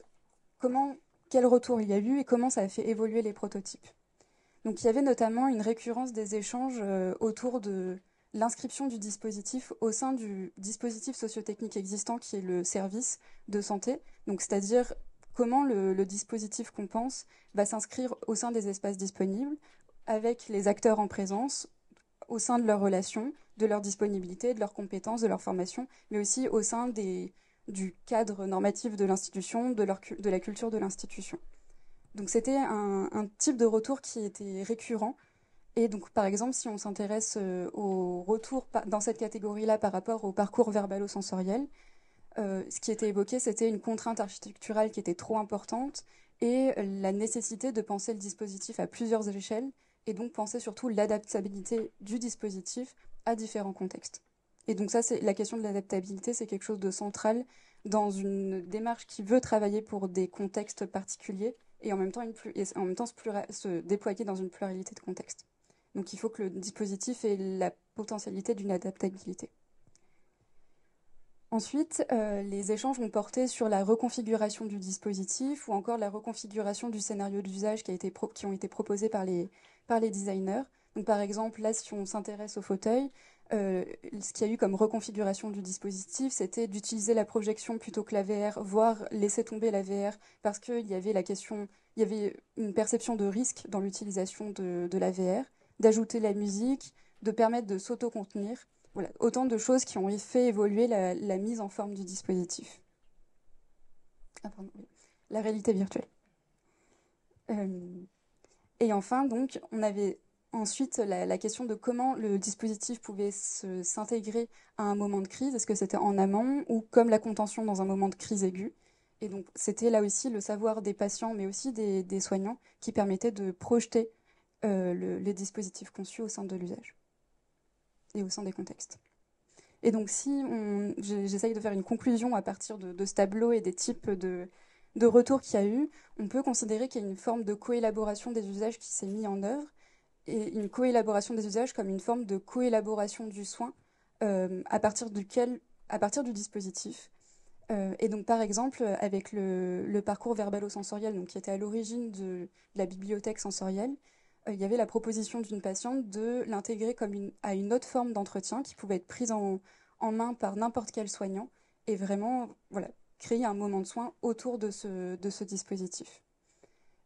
comment, quel retour il y a eu et comment ça a fait évoluer les prototypes. Donc, il y avait notamment une récurrence des échanges autour de, l'inscription du dispositif au sein du dispositif sociotechnique existant qui est le service de santé, donc c'est-à-dire comment le, dispositif qu'on pense va s'inscrire au sein des espaces disponibles, avec les acteurs en présence, au sein de leurs relations, de leur disponibilité, de leurs compétences, de leur formation, mais aussi au sein des, du cadre normatif de l'institution, de, de la culture de l'institution. Donc c'était un type de retour qui était récurrent et donc, par exemple, si on s'intéresse euh, au retour dans cette catégorie-là par rapport au parcours verbalo-sensoriel, euh, ce qui était évoqué, c'était une contrainte architecturale qui était trop importante et la nécessité de penser le dispositif à plusieurs échelles et donc penser surtout l'adaptabilité du dispositif à différents contextes. Et donc ça, c'est la question de l'adaptabilité, c'est quelque chose de central dans une démarche qui veut travailler pour des contextes particuliers et en même temps, en même temps se déployer dans une pluralité de contextes. Donc il faut que le dispositif ait la potentialité d'une adaptabilité. Ensuite, euh, les échanges ont porté sur la reconfiguration du dispositif ou encore la reconfiguration du scénario d'usage qui, qui ont été proposés par les, par les designers. Donc, par exemple, là, si on s'intéresse au fauteuil, euh, ce qu'il y a eu comme reconfiguration du dispositif, c'était d'utiliser la projection plutôt que la VR, voire laisser tomber la VR, parce qu'il y avait la question, il y avait une perception de risque dans l'utilisation de, de la VR d'ajouter la musique, de permettre de s'autocontenir. Voilà, autant de choses qui ont fait évoluer la, mise en forme du dispositif. Ah, la réalité virtuelle. Euh, et enfin, donc, on avait ensuite la, question de comment le dispositif pouvait s'intégrer à un moment de crise. Est-ce que c'était en amont ou comme la contention dans un moment de crise aiguë Et donc, c'était là aussi le savoir des patients, mais aussi des, des soignants, qui permettait de projeter euh, le, les dispositifs conçus au sein de l'usage et au sein des contextes. Et donc si j'essaye de faire une conclusion à partir de, ce tableau et des types de, de retours qu'il y a eu, on peut considérer qu'il y a une forme de coélaboration des usages qui s'est mise en œuvre et une coélaboration des usages comme une forme de coélaboration du soin euh, à partir duquel, à partir du dispositif. Euh, et donc par exemple avec le, parcours verbalo-sensoriel, donc qui était à l'origine de la bibliothèque sensorielle, euh, il y avait la proposition d'une patiente de l'intégrer comme à une autre forme d'entretien qui pouvait être prise en, main par n'importe quel soignant et vraiment voilà, créer un moment de soin autour de ce, de ce dispositif.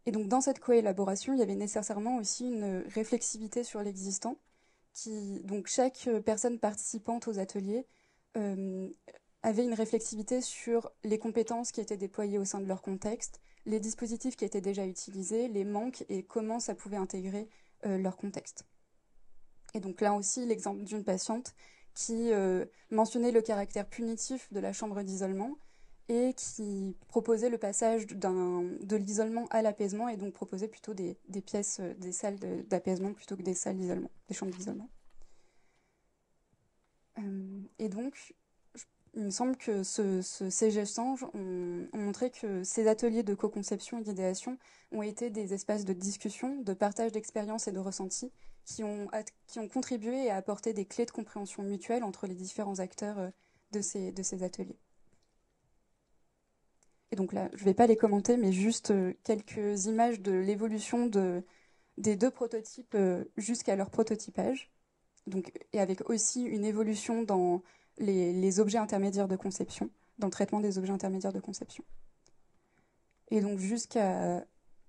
Et donc dans cette coélaboration, il y avait nécessairement aussi une réflexivité sur l'existant, qui donc chaque personne participante aux ateliers euh, avaient une réflexivité sur les compétences qui étaient déployées au sein de leur contexte, les dispositifs qui étaient déjà utilisés, les manques et comment ça pouvait intégrer euh, leur contexte. Et donc là aussi, l'exemple d'une patiente qui euh, mentionnait le caractère punitif de la chambre d'isolement et qui proposait le passage de l'isolement à l'apaisement et donc proposait plutôt des, pièces, euh, des salles d'apaisement plutôt que des salles d'isolement, des chambres d'isolement. et donc, il me semble que ces gestes ont, ont, montré que ces ateliers de co-conception et d'idéation ont été des espaces de discussion, de partage d'expériences et de ressentis qui ont, contribué à apporter des clés de compréhension mutuelle entre les différents acteurs euh, de ces, ateliers. Et donc là, je ne vais pas les commenter, mais juste euh, quelques images de l'évolution des deux prototypes euh, jusqu'à leur prototypage. et avec aussi une évolution dans les, objets intermédiaires de conception, dans le traitement des objets intermédiaires de conception. Et donc jusqu'à euh,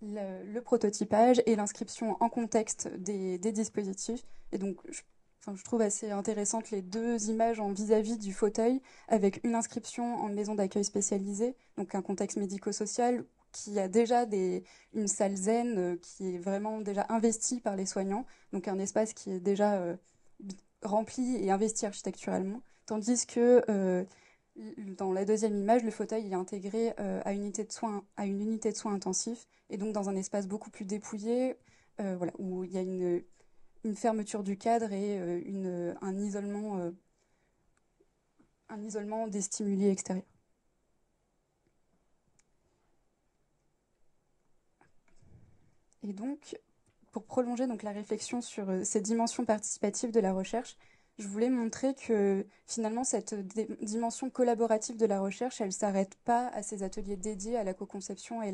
le, prototypage et l'inscription en contexte des, dispositifs. Et donc je, trouve assez intéressantes les deux images en vis-à-vis du fauteuil, avec une inscription en maison d'accueil spécialisée, donc un contexte médico-social qui a déjà des, une salle zen euh, qui est vraiment déjà investie par les soignants, donc un espace qui est déjà euh, rempli et investi architecturalement. Tandis que euh, dans la deuxième image, le fauteuil est intégré euh, à, une unité de soins, à une unité de soins intensifs et donc dans un espace beaucoup plus dépouillé, euh, où il y a une, fermeture du cadre et un isolement des stimuli extérieurs. Et donc, pour prolonger donc la réflexion sur ces dimensions participatives de la recherche, je voulais montrer que finalement cette dimension collaborative de la recherche, elle ne s'arrête pas à ces ateliers dédiés à la co-conception et,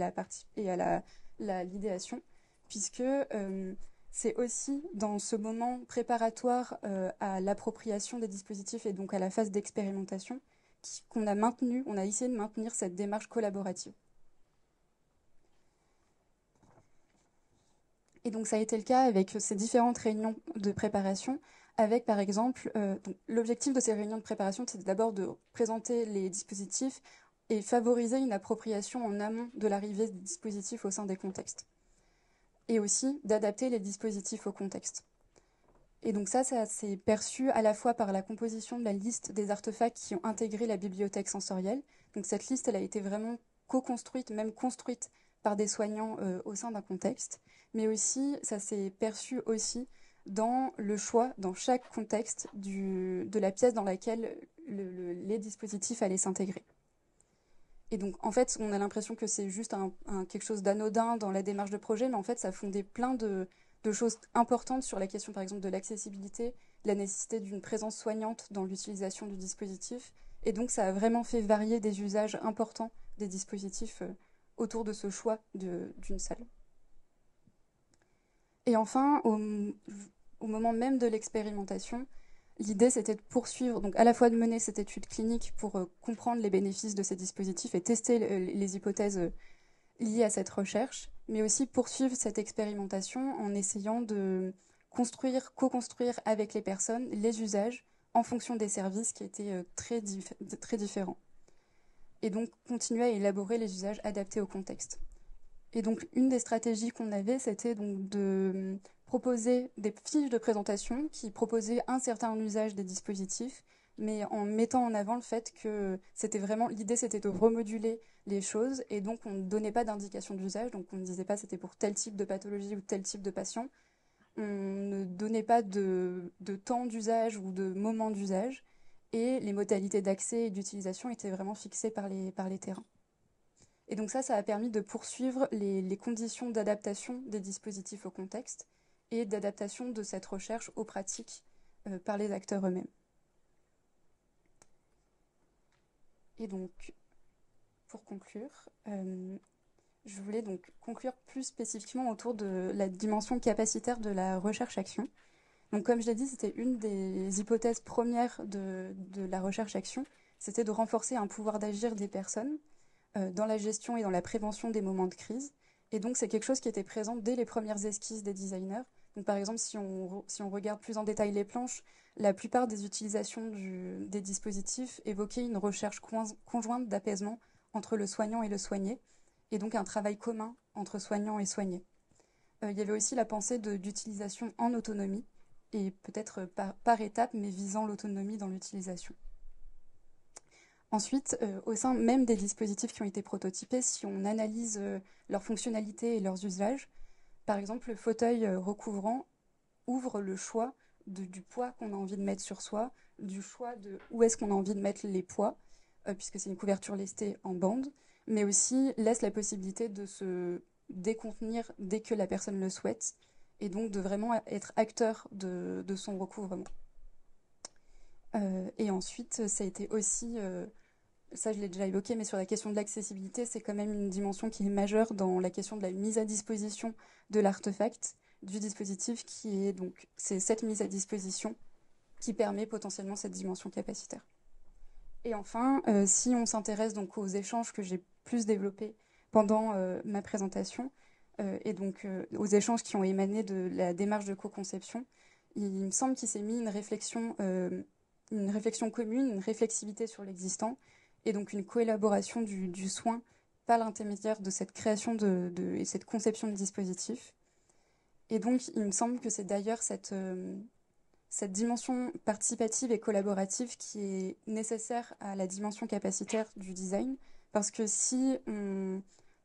à l'idéation, puisque euh, c'est aussi dans ce moment préparatoire euh, à l'appropriation des dispositifs et donc à la phase d'expérimentation qu'on a maintenu, on a essayé de maintenir cette démarche collaborative. Et donc ça a été le cas avec ces différentes réunions de préparation avec par exemple, euh, l'objectif de ces réunions de préparation, c'est d'abord de présenter les dispositifs et favoriser une appropriation en amont de l'arrivée des dispositifs au sein des contextes. Et aussi d'adapter les dispositifs au contexte. Et donc ça, ça s'est perçu à la fois par la composition de la liste des artefacts qui ont intégré la bibliothèque sensorielle. Donc cette liste, elle a été vraiment co-construite, même construite par des soignants euh, au sein d'un contexte. Mais aussi, ça s'est perçu aussi dans le choix, dans chaque contexte de la pièce dans laquelle les dispositifs allaient s'intégrer. Et donc, en fait, on a l'impression que c'est juste quelque chose d'anodin dans la démarche de projet, mais en fait, ça fondait plein de, de choses importantes sur la question, par exemple, de l'accessibilité, la nécessité d'une présence soignante dans l'utilisation du dispositif. Et donc, ça a vraiment fait varier des usages importants des dispositifs euh, autour de ce choix d'une salle. Et enfin, au, moment même de l'expérimentation, l'idée c'était de poursuivre, donc à la fois de mener cette étude clinique pour euh, comprendre les bénéfices de ces dispositifs et tester les hypothèses euh, liées à cette recherche, mais aussi poursuivre cette expérimentation en essayant de construire, co-construire avec les personnes les usages en fonction des services qui étaient euh, très différents. Et donc continuer à élaborer les usages adaptés au contexte. Et donc, une des stratégies qu'on avait, c'était donc de hum, proposer des fiches de présentation qui proposaient un certain usage des dispositifs, mais en mettant en avant le fait que c'était vraiment l'idée, c'était de remoduler les choses, et donc on ne donnait pas d'indication d'usage, donc on ne disait pas c'était pour tel type de pathologie ou tel type de patient. On ne donnait pas de, temps d'usage ou de moment d'usage, et les modalités d'accès et d'utilisation étaient vraiment fixées par les, par les terrains. Et donc ça, ça a permis de poursuivre les, conditions d'adaptation des dispositifs au contexte et d'adaptation de cette recherche aux pratiques euh, par les acteurs eux-mêmes. Et donc, pour conclure, euh, je voulais donc conclure plus spécifiquement autour de la dimension capacitaire de la recherche-action. Donc, comme je l'ai dit, c'était une des hypothèses premières de la recherche-action, c'était de renforcer un pouvoir d'agir des personnes euh, dans la gestion et dans la prévention des moments de crise. Et donc, c'est quelque chose qui était présent dès les premières esquisses des designers. par exemple, si on, regarde plus en détail les planches, la plupart des utilisations des dispositifs évoquaient une recherche conjointe d'apaisement entre le soignant et le soigné, et donc un travail commun entre soignant et soigné. Euh, il y avait aussi la pensée d'utilisation en autonomie, et peut-être par, par étape, mais visant l'autonomie dans l'utilisation. Ensuite, euh, au sein même des dispositifs qui ont été prototypés, si on analyse euh, leurs fonctionnalités et leurs usages, par exemple, le fauteuil euh, recouvrant ouvre le choix du poids qu'on a envie de mettre sur soi, du choix de où est-ce qu'on a envie de mettre les poids, puisque c'est une couverture lestée en bande, mais aussi laisse la possibilité de se décontenir dès que la personne le souhaite, et donc de vraiment être acteur de, son recouvrement. et ensuite, ça a été aussi ça je l'ai déjà évoqué, mais sur la question de l'accessibilité, c'est quand même une dimension qui est majeure dans la question de la mise à disposition de l'artefact, du dispositif, qui est donc, c'est cette mise à disposition qui permet potentiellement cette dimension capacitaire. Et enfin, euh, si on s'intéresse donc aux échanges que j'ai plus développés pendant euh, ma présentation, euh, et donc aux échanges qui ont émané de la démarche de co-conception, il me semble qu'il s'est mis une réflexion, une réflexion commune, une réflexivité sur l'existant, et donc une collaboration du, soin par l'intermédiaire de cette création de, et cette conception de dispositifs. Et donc, il me semble que c'est d'ailleurs euh, cette, dimension participative et collaborative qui est nécessaire à la dimension capacitaire du design, parce que si on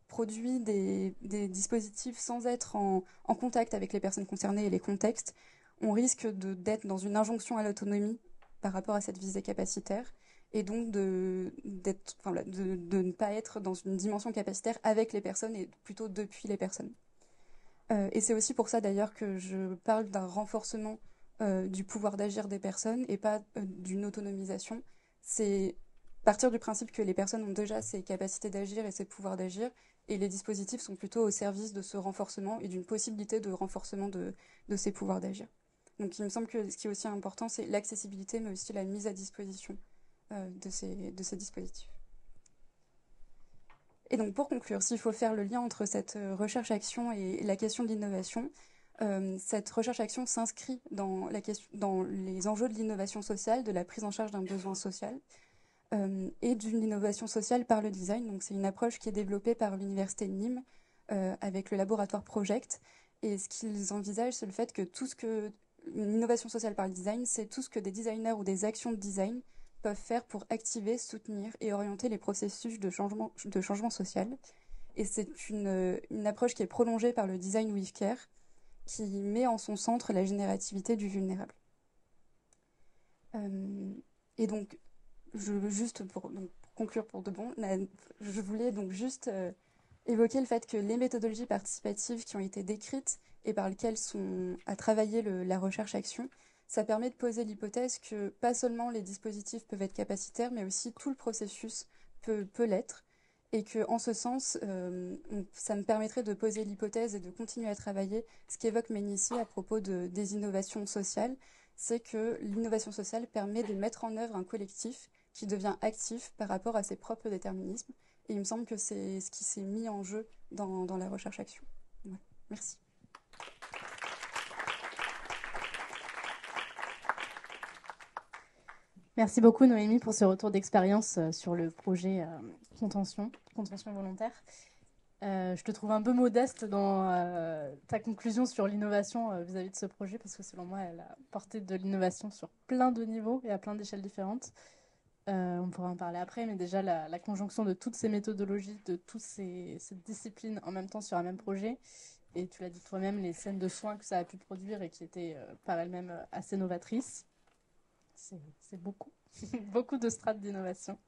produit des, dispositifs sans être en, en contact avec les personnes concernées et les contextes, on risque d'être dans une injonction à l'autonomie par rapport à cette visée capacitaire et donc de, ne pas être dans une dimension capacitaire avec les personnes et plutôt depuis les personnes. Euh, et c'est aussi pour ça d'ailleurs que je parle d'un renforcement euh, du pouvoir d'agir des personnes et pas euh, d'une autonomisation. C'est partir du principe que les personnes ont déjà ces capacités d'agir et ces pouvoirs d'agir, et les dispositifs sont plutôt au service de ce renforcement et d'une possibilité de renforcement de ces pouvoirs d'agir. Donc il me semble que ce qui est aussi important, c'est l'accessibilité, mais aussi la mise à disposition euh, de ces, de dispositifs. Et donc pour conclure, s'il faut faire le lien entre cette euh, recherche-action et la question de l'innovation, euh, cette recherche-action s'inscrit dans, les enjeux de l'innovation sociale, de la prise en charge d'un besoin social et d'une innovation sociale par le design. Donc c'est une approche qui est développée par l'Université de Nîmes avec le laboratoire Project. Et ce qu'ils envisagent, c'est le fait que tout ce que une sociale par le design, c'est tout ce que des designers ou des actions de design faire pour activer, soutenir et orienter les processus de changement, de changement social. Et c'est une, approche qui est prolongée par le Design with Care, qui met en son centre la générativité du vulnérable. Euh, et donc, je, juste pour, conclure pour de bon, je voulais donc juste euh, évoquer le fait que les méthodologies participatives qui ont été décrites et par lesquelles sont à travailler la recherche-action ça permet de poser l'hypothèse que pas seulement les dispositifs peuvent être capacitaires, mais aussi tout le processus peut, peut l'être. Et que, en ce sens, euh, ça me permettrait de poser l'hypothèse et de continuer à travailler. Ce qu'évoque Ménissi à propos de, des innovations sociales, c'est que l'innovation sociale permet de mettre en œuvre un collectif qui devient actif par rapport à ses propres déterminismes. Et il me semble que c'est ce qui s'est mis en jeu dans, dans la recherche-action. Merci. Merci beaucoup Noémie pour ce retour d'expérience euh, sur le projet euh, contention, contention volontaire. Euh, je te trouve un peu modeste dans ta conclusion sur l'innovation vis-à-vis de ce projet parce que selon moi, elle a porté de l'innovation sur plein de niveaux et à plein d'échelles différentes. on pourra en parler après, mais déjà la, conjonction de toutes ces méthodologies, de toutes ces, ces, disciplines en même temps sur un même projet, et tu l'as dit toi-même, les scènes de soins que ça a pu produire et qui étaient par elles-mêmes assez novatrices c'est beaucoup, beaucoup de strates d'innovation.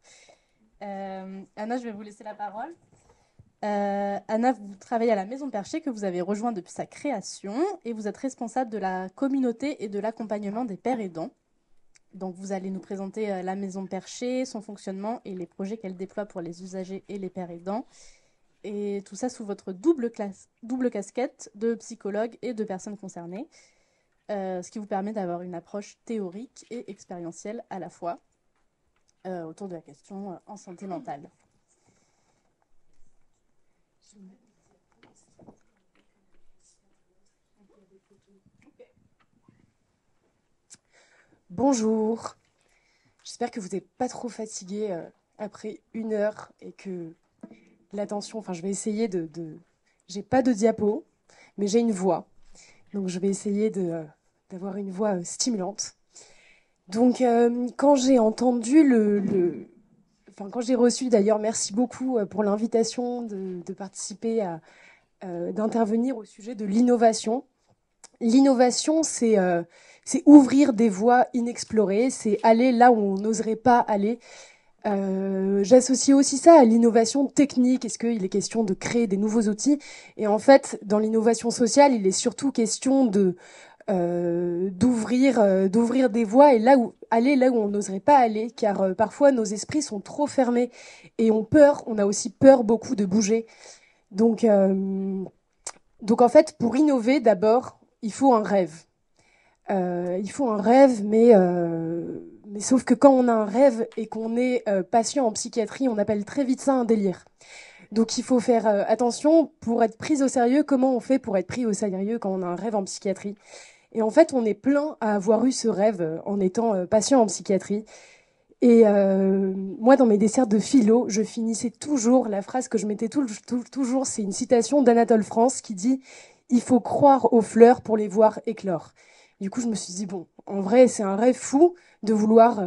Euh, Anna, je vais vous laisser la parole. Euh, Anna, vous travaillez à la Maison Perchée que vous avez rejoint depuis sa création et vous êtes responsable de la communauté et de l'accompagnement des pères aidants. Donc vous allez nous présenter euh, la Maison Perchée, son fonctionnement et les projets qu'elle déploie pour les usagers et les pères aidants. Et tout ça sous votre double, double casquette de psychologue et de personne concernée. Euh, ce qui vous permet d'avoir une approche théorique et expérientielle à la fois euh, autour de la question euh, en santé mentale. Bonjour, j'espère que vous n'êtes pas trop fatigué après une heure et que l'attention, enfin je vais essayer de... de... J'ai pas de diapo, mais j'ai une voix. Donc je vais essayer de d'avoir une voix euh, stimulante. Donc euh, quand j'ai entendu le, Enfin, quand j'ai reçu d'ailleurs, merci beaucoup euh, pour l'invitation de, participer à, d'intervenir au sujet de l'innovation. L'innovation, c'est ouvrir des voies inexplorées, c'est aller là où on n'oserait pas aller. J'associe aussi ça à l'innovation technique. Est-ce qu'il est question de créer des nouveaux outils Et en fait, dans l'innovation sociale, il est surtout question de, euh, d'ouvrir euh, d'ouvrir des voies et là où aller là où on n'oserait pas aller car euh, parfois nos esprits sont trop fermés et on peur on a aussi peur beaucoup de bouger donc donc en fait pour innover d'abord il faut un rêve il faut un rêve, mais, mais sauf que quand on a un rêve et qu'on est patient en psychiatrie, on appelle très vite ça un délire. Donc il faut faire attention pour être pris au sérieux. Comment on fait pour être pris au sérieux quand on a un rêve en psychiatrie et en fait, on est plein à avoir eu ce rêve euh, en étant euh, patient en psychiatrie. Et euh, moi, dans mes desserts de philo, je finissais toujours la phrase que je mettais toujours, c'est une citation d'Anatole France qui dit Il faut croire aux fleurs pour les voir éclore. Du coup, je me suis dit bon, en vrai, c'est un rêve fou de vouloir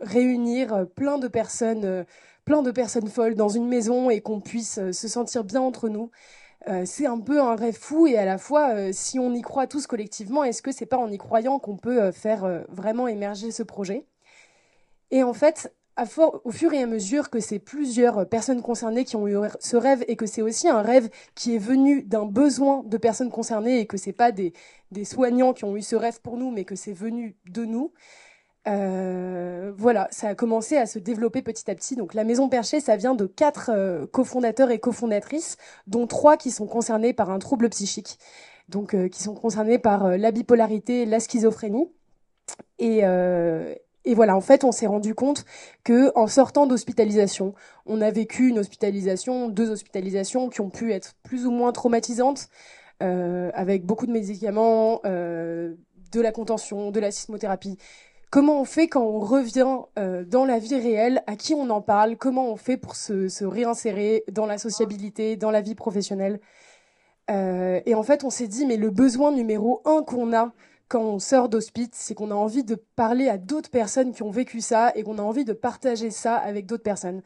réunir plein de personnes, plein de personnes folles dans une maison et qu'on puisse se sentir bien entre nous. Euh, c'est un peu un rêve fou et à la fois, euh, si on y croit tous collectivement, est-ce que c'est pas en y croyant qu'on peut euh, faire vraiment émerger ce projet Et en fait, au fur et à mesure que c'est plusieurs personnes concernées qui ont eu ce rêve et que c'est aussi un rêve qui est venu d'un besoin de personnes concernées et que c'est pas des soignants qui ont eu ce rêve pour nous, mais que c'est venu de nous. Euh, voilà, ça a commencé à se développer petit à petit. Donc la Maison Perchée, ça vient de quatre euh, cofondateurs et cofondatrices, dont trois qui sont concernés par un trouble psychique, donc euh, qui sont concernés par la bipolarité, la schizophrénie. Et, voilà, en fait, on s'est rendu compte que en sortant d'hospitalisation, on a vécu une hospitalisation, deux hospitalisations qui ont pu être plus ou moins traumatisantes, avec beaucoup de médicaments de la contention, de la sismothérapie, Comment on fait quand on revient euh, dans la vie réelle À qui on en parle Comment on fait pour se, réinsérer dans la sociabilité, dans la vie professionnelle euh, Et en fait, on s'est dit, mais le besoin numéro un qu'on a quand on sort d'hospice, c'est qu'on a envie de parler à d'autres personnes qui ont vécu ça et qu'on a envie de partager ça avec d'autres personnes.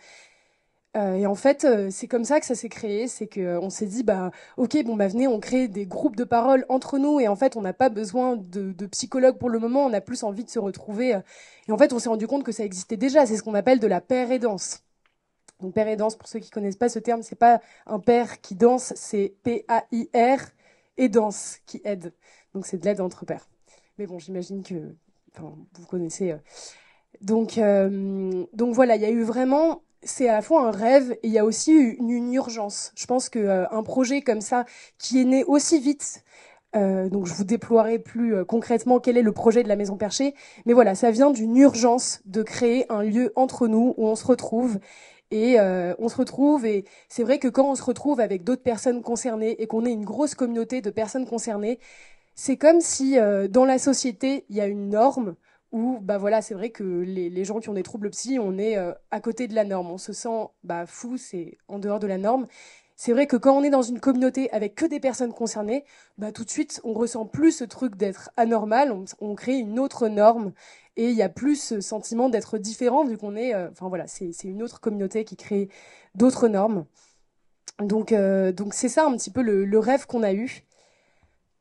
Euh, et en fait, euh, c'est comme ça que ça s'est créé, c'est qu'on euh, s'est dit bah ok bon bah venez, on crée des groupes de parole entre nous et en fait on n'a pas besoin de, psychologues pour le moment, on a plus envie de se retrouver. et en fait, on s'est rendu compte que ça existait déjà, c'est ce qu'on appelle de la paire et danse. Donc père et danse, pour ceux qui connaissent pas ce terme, c'est pas un père qui danse, c'est P A I R et danse qui aide. Donc c'est de l'aide entre pères. Mais bon, j'imagine que vous connaissez. Donc, donc voilà, il y a eu vraiment c'est à la fois un rêve et il y a aussi une, urgence. Je pense que euh, un projet comme ça qui est né aussi vite. Euh, donc je vous déploierai plus euh, concrètement quel est le projet de la Maison Perchée, mais voilà, ça vient d'une urgence de créer un lieu entre nous où on se retrouve et on se retrouve et c'est vrai que quand on se retrouve avec d'autres personnes concernées et qu'on est une grosse communauté de personnes concernées, c'est comme si dans la société il y a une norme, où bah voilà, c'est vrai que les, gens qui ont des troubles psy, on est euh, à côté de la norme, on se sent bah, fou, c'est en dehors de la norme. C'est vrai que quand on est dans une communauté avec que des personnes concernées, bah, tout de suite, on ressent plus ce truc d'être anormal, on, crée une autre norme et il y a plus ce sentiment d'être différent vu qu'on est, euh, enfin voilà, c'est une autre communauté qui crée d'autres normes. Donc euh, donc c'est ça un petit peu le rêve qu'on a eu.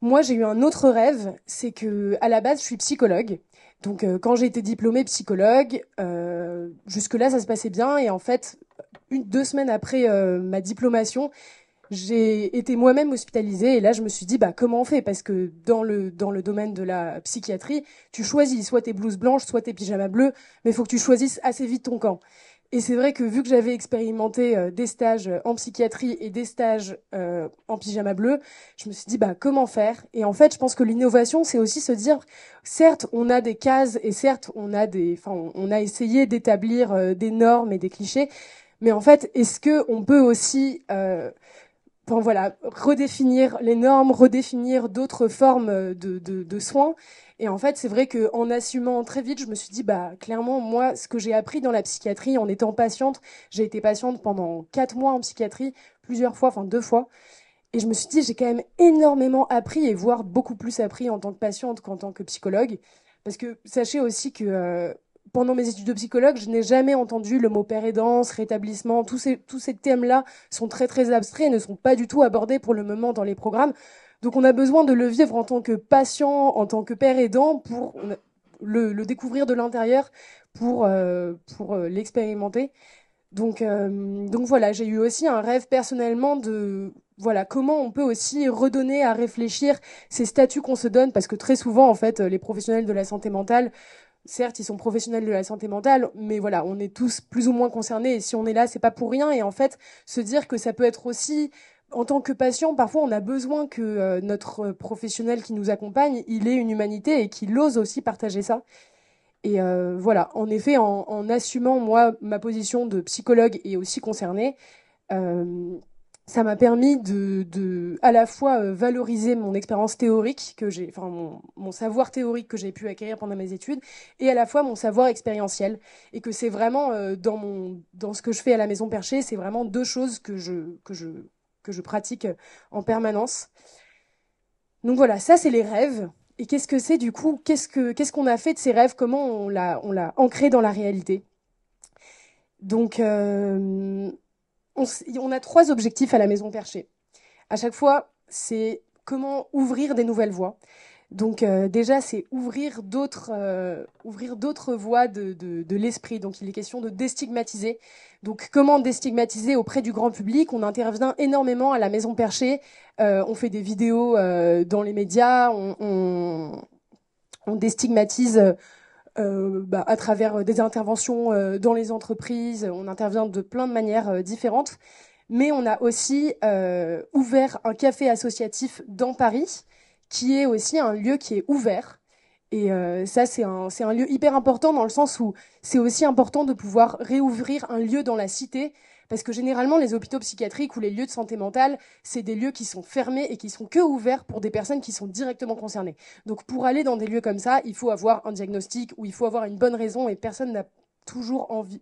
Moi, j'ai eu un autre rêve, c'est que à la base, je suis psychologue donc euh, quand j'ai été diplômée psychologue, euh, jusque-là ça se passait bien et en fait, une, deux semaines après euh, ma diplomation, j'ai été moi-même hospitalisée et là je me suis dit bah comment on fait parce que dans le dans le domaine de la psychiatrie tu choisis soit tes blouses blanches soit tes pyjamas bleus mais il faut que tu choisisses assez vite ton camp et c'est vrai que vu que j'avais expérimenté euh, des stages euh, en psychiatrie et des stages euh, en pyjama bleu, je me suis dit bah comment faire Et en fait, je pense que l'innovation, c'est aussi se dire certes, on a des cases et certes, on a des enfin on a essayé d'établir des normes et des clichés, mais en fait, est-ce que on peut aussi voilà, redéfinir les normes, redéfinir d'autres formes de soins et en fait, c'est vrai qu'en assumant très vite, je me suis dit, bah, clairement, moi, ce que j'ai appris dans la psychiatrie en étant patiente, j'ai été patiente pendant quatre mois en psychiatrie, plusieurs fois, enfin deux fois. Et je me suis dit, j'ai quand même énormément appris et voire beaucoup plus appris en tant que patiente qu'en tant que psychologue. Parce que sachez aussi que euh, pendant mes études de psychologue, je n'ai jamais entendu le mot père et danse, rétablissement, tous ces, tous ces thèmes-là sont très très abstraits et ne sont pas du tout abordés pour le moment dans les programmes. Donc on a besoin de le vivre en tant que patient, en tant que père aidant, pour le, découvrir de l'intérieur, pour, euh, pour euh, l'expérimenter. Donc, euh, donc voilà, j'ai eu aussi un rêve personnellement de voilà comment on peut aussi redonner à réfléchir ces statuts qu'on se donne, parce que très souvent, en fait, les professionnels de la santé mentale certes, ils sont professionnels de la santé mentale, mais voilà, on est tous plus ou moins concernés. Et si on est là, c'est pas pour rien. Et en fait, se dire que ça peut être aussi en tant que patient, parfois on a besoin que euh, notre euh, professionnel qui nous accompagne, il ait une humanité et qu'il ose aussi partager ça. Et euh, voilà, en effet, en, assumant moi ma position de psychologue et aussi concernée, ça m'a permis de, à la fois valoriser mon expérience théorique que j'ai, enfin mon, mon, savoir théorique que j'ai pu acquérir pendant mes études, et à la fois mon savoir expérientiel, et que c'est vraiment dans mon dans ce que je fais à la maison perchée, c'est vraiment deux choses que je que je que je pratique en permanence. Donc voilà, ça c'est les rêves. Et qu'est-ce que c'est du coup Qu'est-ce qu'on a fait de ces rêves Comment on l'a ancré dans la réalité Donc euh, on, on a trois objectifs à la Maison Perchée. À chaque fois, c'est comment ouvrir des nouvelles voies. Donc euh, déjà, c'est ouvrir d'autres euh, ouvrir d'autres voies de, de, l'esprit. Donc il est question de déstigmatiser. Donc comment déstigmatiser auprès du grand public On intervient énormément à la Maison Perchée. Euh, on fait des vidéos dans les médias. On, on, déstigmatise. Bah, à travers des interventions dans les entreprises, on intervient de plein de manières différentes, mais on a aussi ouvert un café associatif dans Paris qui est aussi un lieu qui est ouvert. Et euh, ça, c'est un, c'est un lieu hyper important dans le sens où c'est aussi important de pouvoir réouvrir un lieu dans la cité. Parce que généralement, les hôpitaux psychiatriques ou les lieux de santé mentale, c'est des lieux qui sont fermés et qui sont que ouverts pour des personnes qui sont directement concernées. Donc, pour aller dans des lieux comme ça, il faut avoir un diagnostic ou il faut avoir une bonne raison et personne n'a toujours envie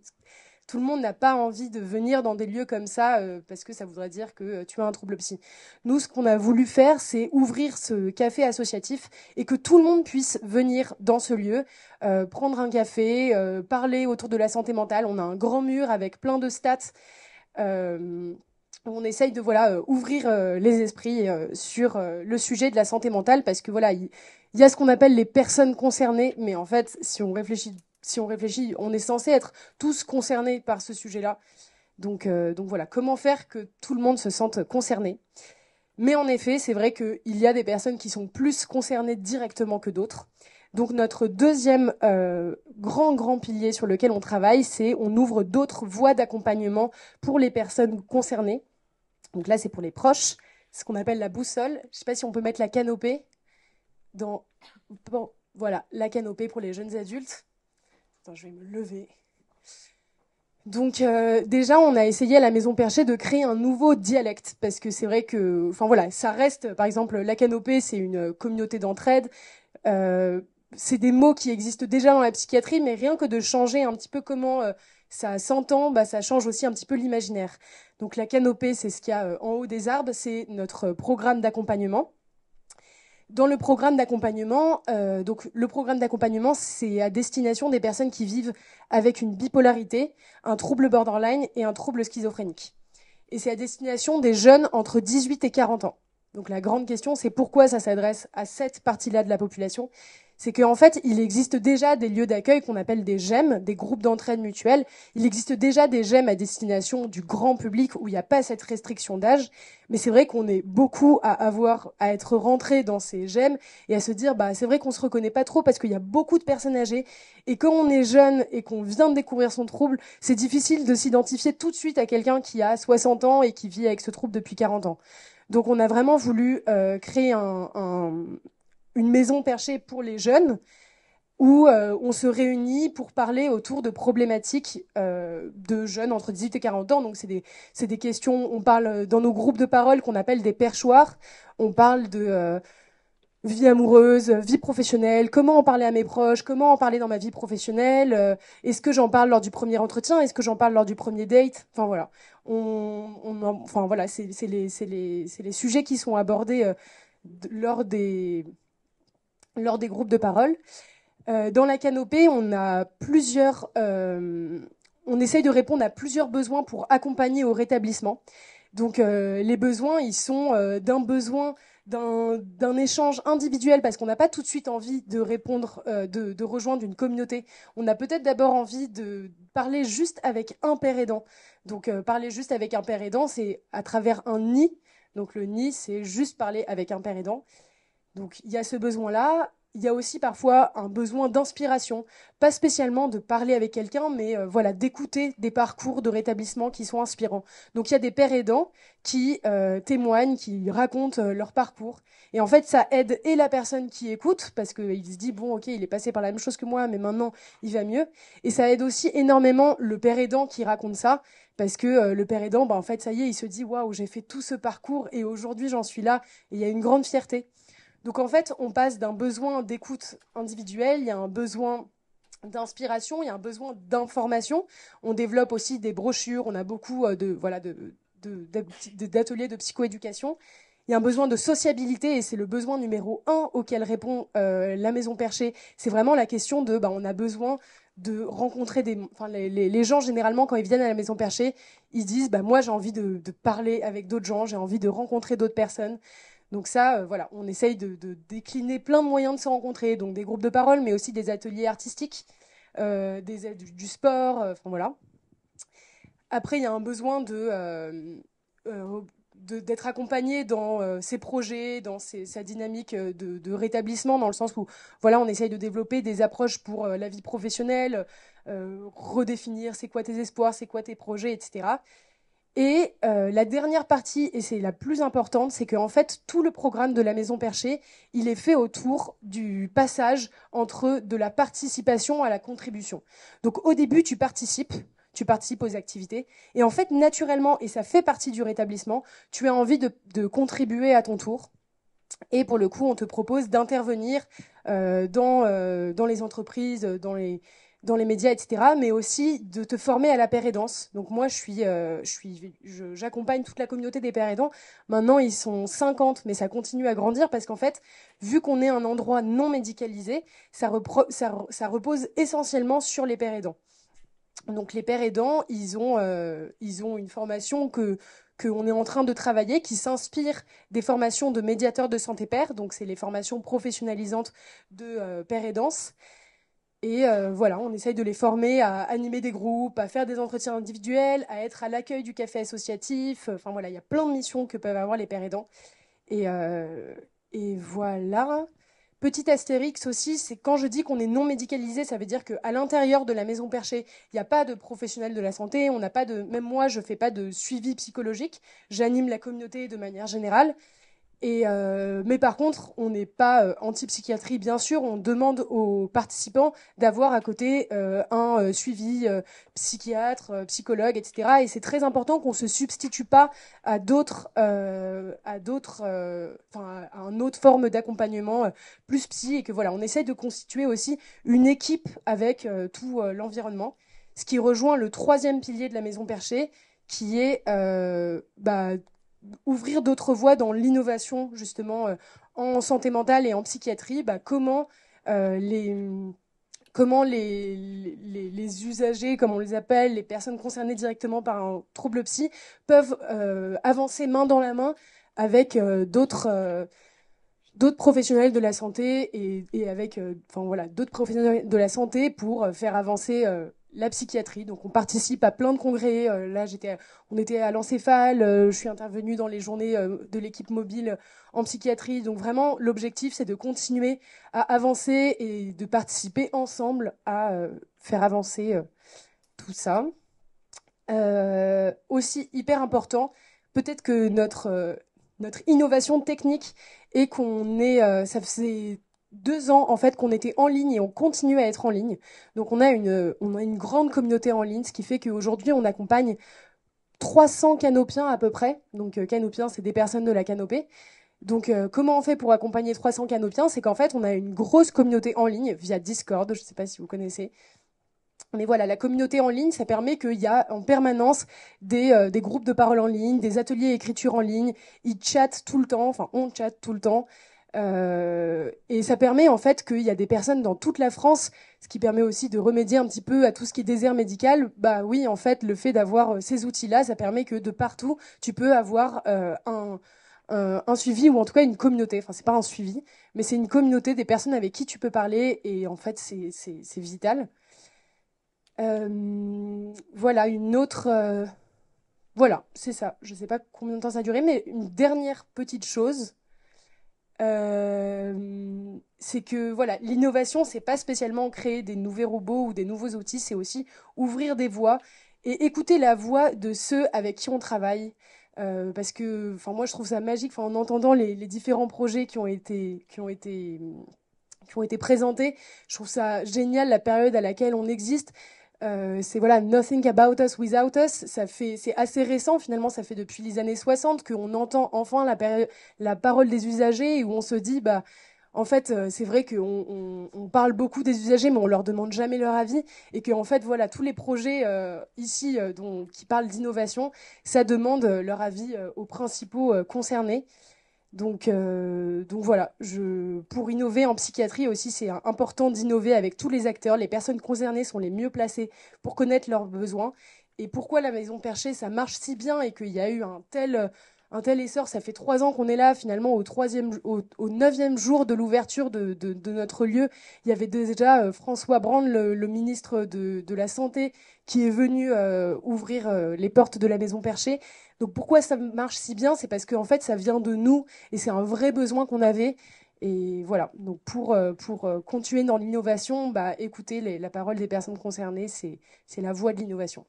tout le monde n'a pas envie de venir dans des lieux comme ça euh, parce que ça voudrait dire que euh, tu as un trouble psy. Nous, ce qu'on a voulu faire, c'est ouvrir ce café associatif et que tout le monde puisse venir dans ce lieu, euh, prendre un café, parler autour de la santé mentale. On a un grand mur avec plein de stats. on essaye de voilà ouvrir les esprits sur le sujet de la santé mentale parce que voilà il y a ce qu'on appelle les personnes concernées mais en fait si on réfléchit si on réfléchit, on est censé être tous concernés par ce sujet-là. Donc, euh, donc voilà, comment faire que tout le monde se sente concerné Mais en effet, c'est vrai qu'il y a des personnes qui sont plus concernées directement que d'autres. Donc notre deuxième euh, grand grand pilier sur lequel on travaille, c'est on ouvre d'autres voies d'accompagnement pour les personnes concernées. Donc là, c'est pour les proches, ce qu'on appelle la boussole. Je ne sais pas si on peut mettre la canopée dans bon, voilà la canopée pour les jeunes adultes je vais me lever. Donc euh, déjà, on a essayé à la Maison Perchée de créer un nouveau dialecte parce que c'est vrai que, enfin voilà, ça reste, par exemple, la canopée, c'est une communauté d'entraide. Euh, c'est des mots qui existent déjà dans la psychiatrie, mais rien que de changer un petit peu comment euh, ça s'entend, bah, ça change aussi un petit peu l'imaginaire. Donc la canopée, c'est ce qu'il y a en haut des arbres, c'est notre programme d'accompagnement. Dans le programme d'accompagnement, euh, donc le programme d'accompagnement, c'est à destination des personnes qui vivent avec une bipolarité, un trouble borderline et un trouble schizophrénique. Et c'est à destination des jeunes entre 18 et 40 ans. Donc la grande question, c'est pourquoi ça s'adresse à cette partie-là de la population c'est qu'en fait, il existe déjà des lieux d'accueil qu'on appelle des gemmes des groupes d'entraide mutuelle. Il existe déjà des gemmes à destination du grand public où il n'y a pas cette restriction d'âge. Mais c'est vrai qu'on est beaucoup à avoir, à être rentré dans ces gemmes et à se dire, bah, c'est vrai qu'on se reconnaît pas trop parce qu'il y a beaucoup de personnes âgées. Et quand on est jeune et qu'on vient de découvrir son trouble, c'est difficile de s'identifier tout de suite à quelqu'un qui a 60 ans et qui vit avec ce trouble depuis 40 ans. Donc on a vraiment voulu euh, créer un une maison perchée pour les jeunes où euh, on se réunit pour parler autour de problématiques euh, de jeunes entre 18 et 40 ans. Donc c'est des, questions, on parle dans nos groupes de parole qu'on appelle des perchoirs, on parle de euh, vie amoureuse, vie professionnelle, comment en parler à mes proches, comment en parler dans ma vie professionnelle, est-ce que j'en parle lors du premier entretien, est-ce que j'en parle lors du premier date, enfin voilà. enfin voilà, c'est, les, sujets qui sont abordés lors des lors des groupes de parole. Euh, dans la canopée, on a plusieurs, euh, on essaye de répondre à plusieurs besoins pour accompagner au rétablissement. Donc euh, les besoins, ils sont d'un besoin d'un échange individuel parce qu'on n'a pas tout de suite envie de répondre, de, de, rejoindre une communauté. On a peut-être d'abord envie de parler juste avec un père aidant. Donc parler juste avec un père aidant, c'est à travers un nid. Donc le nid, c'est juste parler avec un père aidant. Donc il y a ce besoin-là. Il y a aussi parfois un besoin d'inspiration, pas spécialement de parler avec quelqu'un, mais euh, voilà d'écouter des parcours de rétablissement qui sont inspirants. Donc il y a des pères aidants qui euh, témoignent, qui racontent euh, leur parcours, et en fait ça aide et la personne qui écoute parce qu'il se dit bon ok il est passé par la même chose que moi, mais maintenant il va mieux, et ça aide aussi énormément le père aidant qui raconte ça parce que le père aidant, bah, en fait, ça y est, il se dit waouh, j'ai fait tout ce parcours et aujourd'hui j'en suis là. Et il y a une grande fierté. Donc en fait, on passe d'un besoin d'écoute individuelle, il y a un besoin d'inspiration, il y a un besoin d'information. On développe aussi des brochures, on a beaucoup euh, de voilà de, d'ateliers de, psychoéducation. Il y a un besoin de sociabilité et c'est le besoin numéro un auquel répond euh, la Maison Perchée. C'est vraiment la question de, bah, on a besoin de rencontrer des, les, gens généralement quand ils viennent à la Maison Perchée, ils disent, bah moi j'ai envie de, parler avec d'autres gens, j'ai envie de rencontrer d'autres personnes. Donc ça, euh, voilà, on essaye de, décliner plein de moyens de se rencontrer, donc des groupes de parole, mais aussi des ateliers artistiques, euh, du, sport, euh, enfin voilà. Après, il y a un besoin de d'être accompagné dans ses projets, dans sa dynamique de, rétablissement, dans le sens où voilà, on essaye de développer des approches pour la vie professionnelle, redéfinir c'est quoi tes espoirs, c'est quoi tes projets, etc. Et euh, la dernière partie, et c'est la plus importante, c'est qu'en fait, tout le programme de la Maison Perchée, il est fait autour du passage entre de la participation à la contribution. Donc au début, tu participes, tu participes aux activités, et en fait, naturellement, et ça fait partie du rétablissement, tu as envie de, contribuer à ton tour. Et pour le coup, on te propose d'intervenir euh, dans, euh, dans les entreprises, dans les dans les médias, etc., mais aussi de te former à la paire aidance. Donc moi, je suis, euh, je suis, j'accompagne toute la communauté des pères aidants. Maintenant, ils sont 50, mais ça continue à grandir parce qu'en fait, vu qu'on est un endroit non médicalisé, ça, ça, repose essentiellement sur les pères aidants. Donc les pères aidants, ils ont, euh, ils ont une formation que qu'on est en train de travailler, qui s'inspire des formations de médiateurs de santé père, donc c'est les formations professionnalisantes de euh, père aidance. Et euh, voilà, on essaye de les former à animer des groupes, à faire des entretiens individuels, à être à l'accueil du café associatif. Enfin voilà, il y a plein de missions que peuvent avoir les pères aidants. Et, euh, et voilà. Petit astérix aussi, c'est quand je dis qu'on est non médicalisé, ça veut dire qu'à l'intérieur de la maison perchée, il n'y a pas de professionnel de la santé, on n'a pas de, même moi, je ne fais pas de suivi psychologique, j'anime la communauté de manière générale, et, euh, mais par contre, on n'est pas euh, anti-psychiatrie, bien sûr. On demande aux participants d'avoir à côté euh, un suivi psychiatre, psychologue, etc. Et c'est très important qu'on se substitue pas à d'autres, à d'autres, enfin à une autre forme d'accompagnement plus psy, et que voilà, on essaye de constituer aussi une équipe avec tout l'environnement, ce qui rejoint le troisième pilier de la maison perchée, qui est bah, ouvrir d'autres voies dans l'innovation justement euh, en santé mentale et en psychiatrie, bah, comment euh, les comment les, les, usagers, comme on les appelle, les personnes concernées directement par un trouble psy, peuvent euh, avancer main dans la main avec d'autres d'autres professionnels de la santé et, et avec enfin voilà d'autres professionnels de la santé pour faire avancer la psychiatrie. Donc on participe à plein de congrès. Euh, là, j'étais, on était à l'encéphale. Euh, je suis intervenue dans les journées euh, de l'équipe mobile en psychiatrie. Donc vraiment, l'objectif, c'est de continuer à avancer et de participer ensemble à faire avancer tout ça. aussi hyper important, peut-être que notre notre innovation technique et qu'on est, ça faisait deux ans en fait qu'on était en ligne et on continue à être en ligne. Donc on a une, on a une grande communauté en ligne, ce qui fait qu'aujourd'hui on accompagne 300 canopiens à peu près. Donc euh, canopiens, c'est des personnes de la canopée. Donc euh, comment on fait pour accompagner 300 canopiens C'est qu'en fait on a une grosse communauté en ligne via Discord, je ne sais pas si vous connaissez. Mais voilà, la communauté en ligne, ça permet qu'il y a en permanence des, euh, des groupes de parole en ligne, des ateliers écriture en ligne. Ils chattent tout le temps, enfin on chatte tout le temps. Euh, et ça permet en fait qu'il y a des personnes dans toute la France, ce qui permet aussi de remédier un petit peu à tout ce qui est désert médical. Bah oui, en fait, le fait d'avoir euh, ces outils-là, ça permet que de partout, tu peux avoir euh, un, suivi ou en tout cas une communauté. Enfin, c'est pas un suivi, mais c'est une communauté des personnes avec qui tu peux parler et en fait, c'est vital. voilà, une autre. voilà, c'est ça. Je sais pas combien de temps ça a duré, mais une dernière petite chose euh, c'est que voilà, l'innovation, c'est pas spécialement créer des nouveaux robots ou des nouveaux outils, c'est aussi ouvrir des voies et écouter la voix de ceux avec qui on travaille. Euh, parce que, enfin, moi, je trouve ça magique. en entendant les, différents projets qui ont été, qui ont été, qui ont été présentés, je trouve ça génial la période à laquelle on existe. Euh, c'est voilà Nothing About Us Without Us. Ça fait, c'est assez récent finalement. Ça fait depuis les années 60 qu'on entend enfin la, parole des usagers où on se dit bah en fait, euh, c'est vrai qu'on on, parle beaucoup des usagers, mais on leur demande jamais leur avis, et qu'en fait, voilà, tous les projets euh, ici dont, qui parlent d'innovation, ça demande leur avis aux principaux concernés. Donc, euh, donc voilà, je, pour innover en psychiatrie aussi, c'est important d'innover avec tous les acteurs. Les personnes concernées sont les mieux placées pour connaître leurs besoins. Et pourquoi la maison perchée, ça marche si bien et qu'il y a eu un tel un tel essor. Ça fait trois ans qu'on est là, finalement, au, neuvième jour de l'ouverture de, notre lieu. Il y avait déjà euh, François Brand, le, ministre de, la Santé, qui est venu euh, ouvrir euh, les portes de la Maison Perchée. Donc pourquoi ça marche si bien C'est parce qu'en fait, ça vient de nous et c'est un vrai besoin qu'on avait. Et voilà, donc pour, continuer dans l'innovation, bah, écouter la parole des personnes concernées, c'est la voie de l'innovation.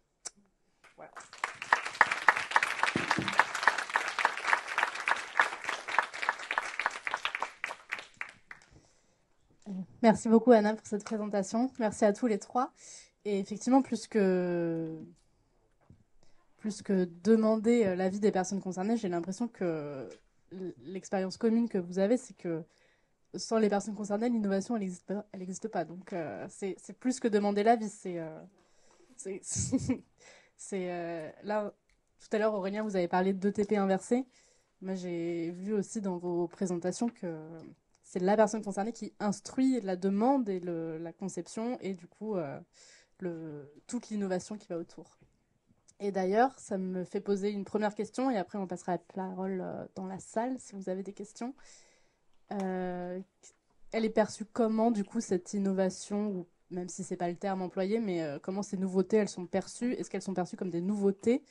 Merci beaucoup Anna pour cette présentation. Merci à tous les trois. Et effectivement, plus que, plus que demander euh, l'avis des personnes concernées, j'ai l'impression que l'expérience commune que vous avez, c'est que sans les personnes concernées, l'innovation, elle n'existe pas, Donc, euh, c'est plus que demander l'avis. C'est euh, là, tout à l'heure, Aurélien, vous avez parlé de TP inversé. Moi, j'ai vu aussi dans vos présentations que c'est la personne concernée qui instruit la demande et la conception et du coup euh, toute l'innovation qui va autour. Et d'ailleurs, ça me fait poser une première question et après on passera la parole euh, dans la salle si vous avez des questions. Euh, elle est perçue comment du coup cette innovation ou même si c'est pas le terme employé, mais comment ces nouveautés elles sont perçues Est-ce qu'elles sont perçues comme des nouveautés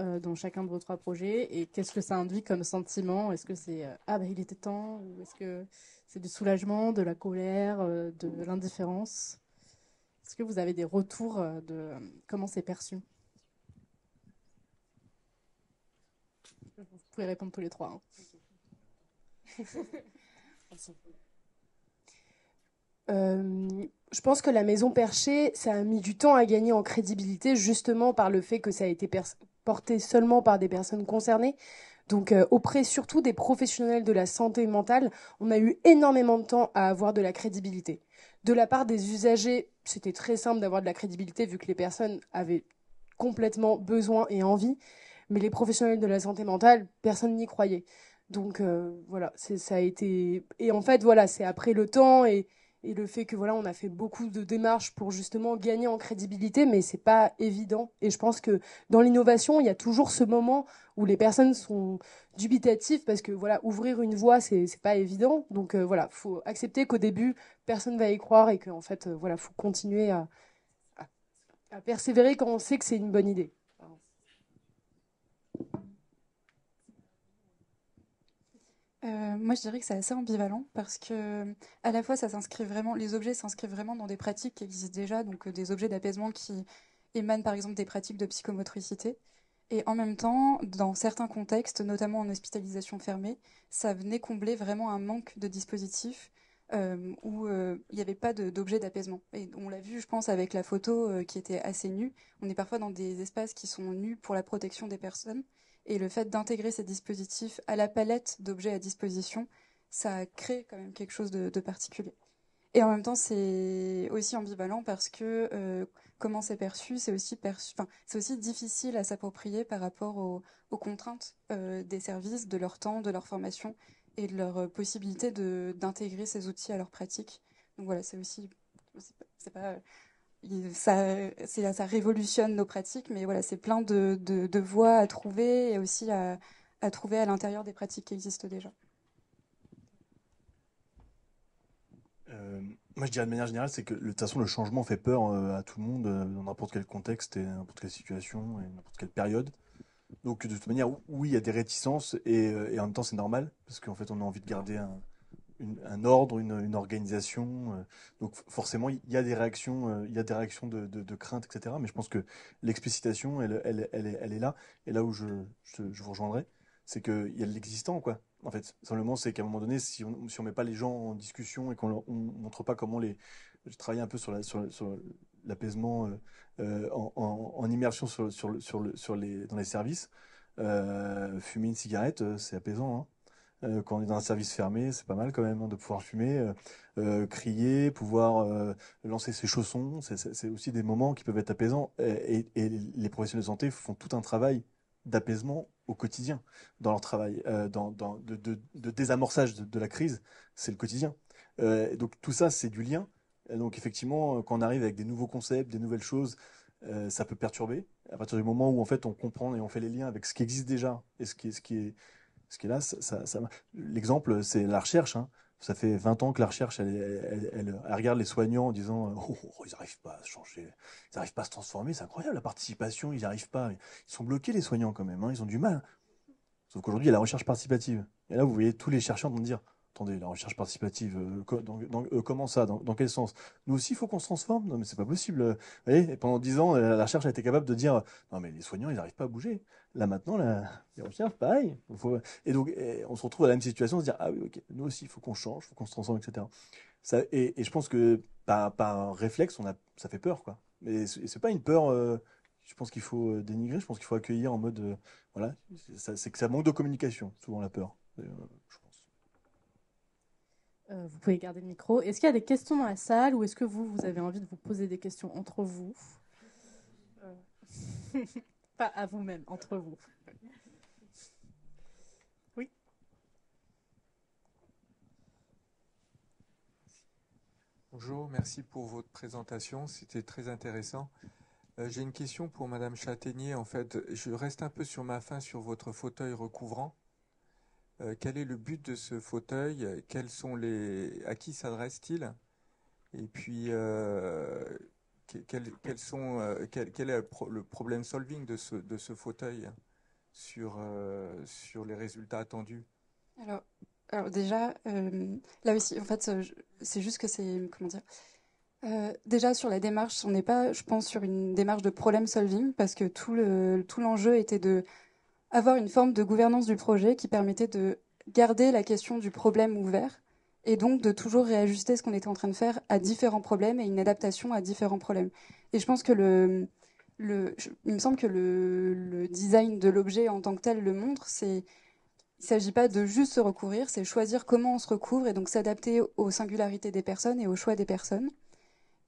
euh, dans chacun de vos trois projets et qu'est-ce que ça induit comme sentiment Est-ce que c'est euh, ah bah, il était temps ou est-ce que c'est du soulagement, de la colère, euh, de l'indifférence Est-ce que vous avez des retours de comment c'est perçu Vous pouvez répondre tous les trois. Hein. je pense que la Maison Perchée, ça a mis du temps à gagner en crédibilité justement par le fait que ça a été porté seulement par des personnes concernées. Donc euh, auprès surtout des professionnels de la santé mentale, on a eu énormément de temps à avoir de la crédibilité. De la part des usagers, c'était très simple d'avoir de la crédibilité vu que les personnes avaient complètement besoin et envie, mais les professionnels de la santé mentale, personne n'y croyait. Donc euh, voilà, ça a été et en fait voilà, c'est après le temps et et le fait que voilà, on a fait beaucoup de démarches pour justement gagner en crédibilité, mais c'est pas évident. Et je pense que dans l'innovation, il y a toujours ce moment où les personnes sont dubitatives parce que voilà, ouvrir une voie, c'est c'est pas évident. Donc il euh, voilà, faut accepter qu'au début, personne ne va y croire et qu'en fait, euh, voilà, faut continuer à persévérer quand on sait que c'est une bonne idée. Euh, moi, je dirais que c'est assez ambivalent parce que, à la fois, ça s'inscrit vraiment, les objets s'inscrivent vraiment dans des pratiques qui existent déjà, donc euh, des objets d'apaisement qui émanent par exemple des pratiques de psychomotricité. Et en même temps, dans certains contextes, notamment en hospitalisation fermée, ça venait combler vraiment un manque de dispositifs euh, où il n'y avait pas d'objets d'apaisement. Et on l'a vu, je pense, avec la photo qui était assez nue. On est parfois dans des espaces qui sont nus pour la protection des personnes. Et le fait d'intégrer ces dispositifs à la palette d'objets à disposition, ça crée quand même quelque chose de, particulier. Et en même temps, c'est aussi ambivalent parce que euh, comment c'est perçu, c'est aussi aussi difficile à s'approprier par rapport aux, contraintes euh, des services, de leur temps, de leur formation et de leur euh, possibilité d'intégrer ces outils à leur pratique. Donc voilà, c'est aussi, c'est pas ça, ça révolutionne nos pratiques, mais voilà, c'est plein de, voies à trouver et aussi à, trouver à l'intérieur des pratiques qui existent déjà. Euh, moi, je dirais de manière générale, c'est que de toute façon, le changement fait peur euh, à tout le monde, euh, dans n'importe quel contexte et n'importe quelle situation et n'importe quelle période. Donc, de toute manière, oui, il y a des réticences et, et en même temps, c'est normal parce qu'en fait, on a envie de garder un, un ordre, une, organisation. Euh, donc forcément, il y a des réactions, euh, il y a des réactions de, crainte, etc. Mais je pense que l'explicitation, elle, elle, est, là. Et là où je, je, vous rejoindrai, c'est qu'il y a l'existant, quoi. En fait, simplement, c'est qu'à un moment donné, si on si ne met pas les gens en discussion et qu'on ne montre pas comment les... Je travaillais un peu sur la... Sur, l'apaisement euh, en, immersion sur, sur, sur, le, sur les, dans les services. fumer une cigarette, c'est apaisant. Hein. Euh, quand on est dans un service fermé, c'est pas mal quand même hein, de pouvoir fumer, euh, euh, crier, pouvoir lancer ses chaussons. C'est aussi des moments qui peuvent être apaisants. Et, les professionnels de santé font tout un travail d'apaisement au quotidien dans leur travail, dans, de, désamorçage de, la crise. C'est le quotidien. donc tout ça, c'est du lien. donc effectivement, quand on arrive avec des nouveaux concepts, des nouvelles choses, ça peut perturber. À partir du moment où en fait on comprend et on fait les liens avec ce qui existe déjà et ce qui, ce qui est, parce que là, l'exemple, c'est la recherche. Hein. Ça fait 20 ans que la recherche, elle, regarde les soignants en disant euh, oh, oh, oh, ils n'arrivent pas à se changer, ils n'arrivent pas à se transformer, c'est incroyable la participation, ils n'arrivent pas. Ils sont bloqués les soignants quand même, hein. ils ont du mal. Sauf qu'aujourd'hui, il y a la recherche participative. Et là, vous voyez tous les chercheurs vont dire attendez, la recherche participative, euh, euh, comment ça dans, quel sens Nous aussi, il faut qu'on se transforme. Non, mais c'est pas possible. Vous voyez, et pendant dix ans, la, recherche a été capable de dire, non, mais les soignants, ils n'arrivent pas à bouger. Là, maintenant, la, les recherches, pareil. Et donc, on se retrouve à la même situation, se dire, ah oui, ok, nous aussi, il faut qu'on change, il faut qu'on se transforme, etc. Ça, et, je pense que par, réflexe, on a, ça fait peur, quoi. Mais c'est pas une peur. Euh, je pense qu'il faut dénigrer, je pense qu'il faut accueillir en mode, voilà, c'est que ça manque de communication, souvent la peur. Je euh, vous pouvez garder le micro. Est-ce qu'il y a des questions dans la salle ou est-ce que vous, vous avez envie de vous poser des questions entre vous euh, Pas à vous-même, entre vous. Oui Bonjour, merci pour votre présentation. C'était très intéressant. Euh, j'ai une question pour Madame Châtaignier. En fait, je reste un peu sur ma fin sur votre fauteuil recouvrant. Euh, quel est le but de ce fauteuil Quels sont les à qui s'adresse-t-il Et puis euh, sont euh, quel, est le problème solving de ce de ce fauteuil sur sur les résultats attendus Alors alors déjà là aussi en fait c'est juste que c'est comment dire déjà sur la démarche, on n'est pas, je pense, sur une démarche de problem solving parce que tout le tout l'enjeu était de avoir une forme de gouvernance du projet qui permettait de garder la question du problème ouvert et donc de toujours réajuster ce qu'on était en train de faire à différents problèmes et une adaptation à différents problèmes. Et je pense que le, le me semble que le, design de l'objet en tant que tel le montre, c'est il ne s'agit pas de juste se recouvrir, c'est choisir comment on se recouvre et donc s'adapter aux singularités des personnes et aux choix des personnes.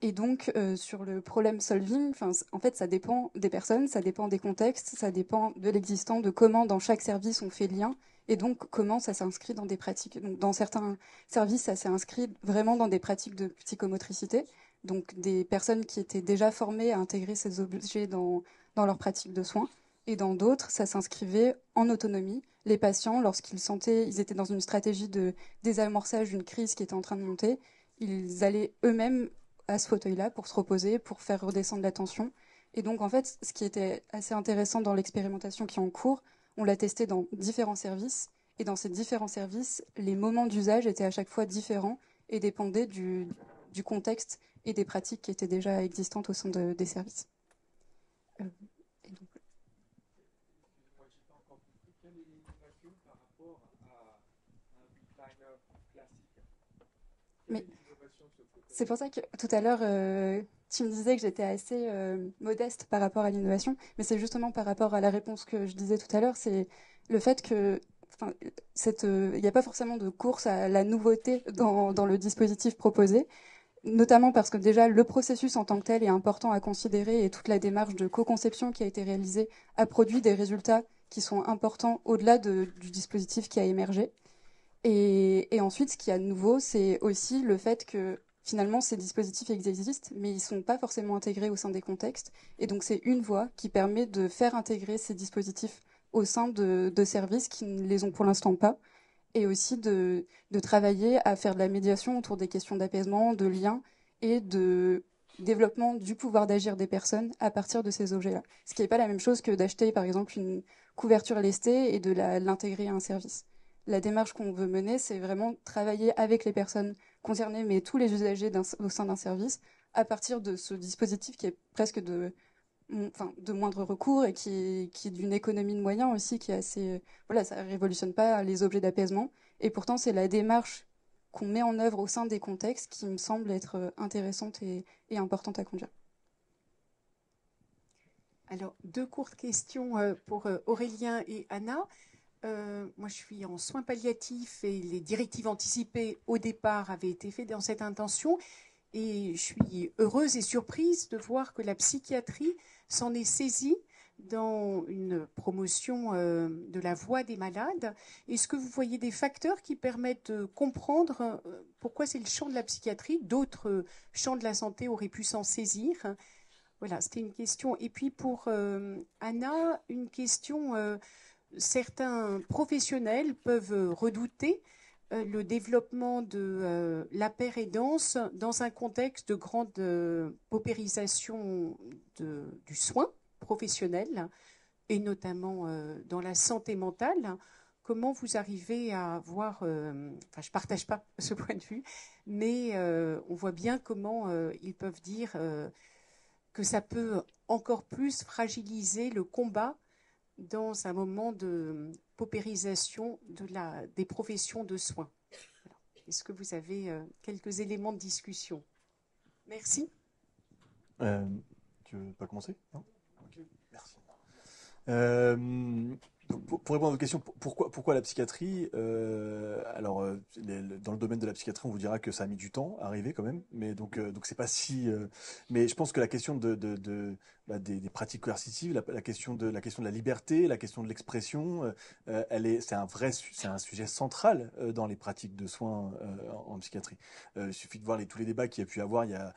Et donc, euh, sur le problème solving, en fait, ça dépend des personnes, ça dépend des contextes, ça dépend de l'existant, de comment dans chaque service on fait lien, et donc comment ça s'inscrit dans des pratiques. dans certains services, ça s'est inscrit vraiment dans des pratiques de psychomotricité, donc des personnes qui étaient déjà formées à intégrer ces objets dans, leurs pratiques de soins. Et dans d'autres, ça s'inscrivait en autonomie. Les patients, lorsqu'ils sentaient, ils étaient dans une stratégie de désamorçage d'une crise qui était en train de monter, ils allaient eux-mêmes à ce fauteuil-là pour se reposer, pour faire redescendre la tension. Et donc, en fait, ce qui était assez intéressant dans l'expérimentation qui est en cours, on l'a testé dans différents services. Et dans ces différents services, les moments d'usage étaient à chaque fois différents et dépendaient du, contexte et des pratiques qui étaient déjà existantes au sein des services. Euh, et donc... Mais... C'est pour ça que tout à l'heure, euh, tu me disais que j'étais assez euh, modeste par rapport à l'innovation, mais c'est justement par rapport à la réponse que je disais tout à l'heure, c'est le fait que euh, il n'y a pas forcément de course à la nouveauté dans, le dispositif proposé notamment parce que déjà le processus en tant que tel est important à considérer et toute la démarche de co-conception qui a été réalisée a produit des résultats qui sont importants au-delà du dispositif qui a émergé. Et, et, ensuite, ce qu'il y a de nouveau, c'est aussi le fait que Finalement, ces dispositifs existent, mais ils ne sont pas forcément intégrés au sein des contextes. Et donc, c'est une voie qui permet de faire intégrer ces dispositifs au sein de, services qui ne les ont pour l'instant pas. Et aussi de, de travailler à faire de la médiation autour des questions d'apaisement, de lien et de développement du pouvoir d'agir des personnes à partir de ces objets-là. Ce qui n'est pas la même chose que d'acheter, par exemple, une couverture lestée et de l'intégrer à un service. La démarche qu'on veut mener, c'est vraiment travailler avec les personnes concerner mais tous les usagers au sein d'un service, à partir de ce dispositif qui est presque de, enfin, de moindre recours et qui, est d'une économie de moyens aussi, qui est assez, voilà, ça révolutionne pas les objets d'apaisement. Et pourtant, c'est la démarche qu'on met en œuvre au sein des contextes qui me semble être euh, intéressante et, et importante à conduire. Alors, deux courtes questions euh, pour euh, Aurélien et Anna. Euh, moi je suis en soins palliatifs et les directives anticipées au départ avaient été faites dans cette intention. Et je suis heureuse et surprise de voir que la psychiatrie s'en est saisie dans une promotion euh, de la voix des malades. Est-ce que vous voyez des facteurs qui permettent de comprendre euh, pourquoi c'est le champ de la psychiatrie D'autres champs de la santé auraient pu s'en saisir. Voilà, c'était une question. Et puis pour Anna, une question certains professionnels peuvent redouter euh, le développement de euh, la paire aidance dans un contexte de grande euh, paupérisation du soin professionnel et notamment dans la santé mentale. Comment vous arrivez à voir, enfin je ne partage pas ce point de vue, mais on voit bien comment ils peuvent dire que ça peut encore plus fragiliser le combat dans un moment de paupérisation de la, des professions de soins. Est-ce que vous avez euh, quelques éléments de discussion Merci. Euh, tu veux pas commencer non Merci. Euh, pour, répondre à votre question, pourquoi, pourquoi la psychiatrie euh, Alors, euh, dans le domaine de la psychiatrie, on vous dira que ça a mis du temps à arriver quand même, mais donc euh, donc c'est pas si. mais je pense que la question de, bah, des, pratiques coercitives, la, question de la question de la liberté, la question de l'expression, elle est c'est un vrai c'est un sujet central dans les pratiques de soins en, psychiatrie. il suffit de voir les, tous les débats qu'il y a pu avoir il y a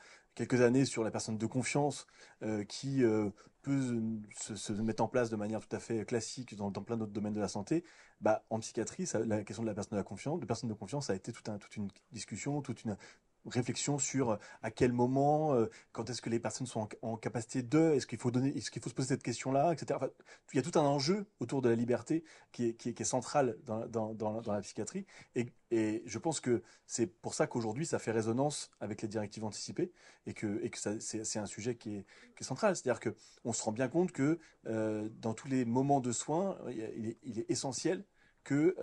quelques années sur la personne de confiance euh, qui euh, peut se, mettre en place de manière tout à fait classique dans, plein d'autres domaines de la santé, bah, en psychiatrie, ça, la question de la personne de confiance, de personne de confiance, a été toute une discussion, toute une, réflexion sur euh, à quel moment, euh, quand est-ce que les personnes sont en, capacité de, est-ce qu'il faut donner, ce qu'il faut se poser cette question-là, etc. il y a tout un enjeu autour de la liberté qui est, central dans, la psychiatrie. Et, je pense que c'est pour ça qu'aujourd'hui, ça fait résonance avec les directives anticipées et que, et que c'est, un sujet qui est, central. C'est-à-dire que on se rend bien compte que euh, dans tous les moments de soins, il, est, essentiel que,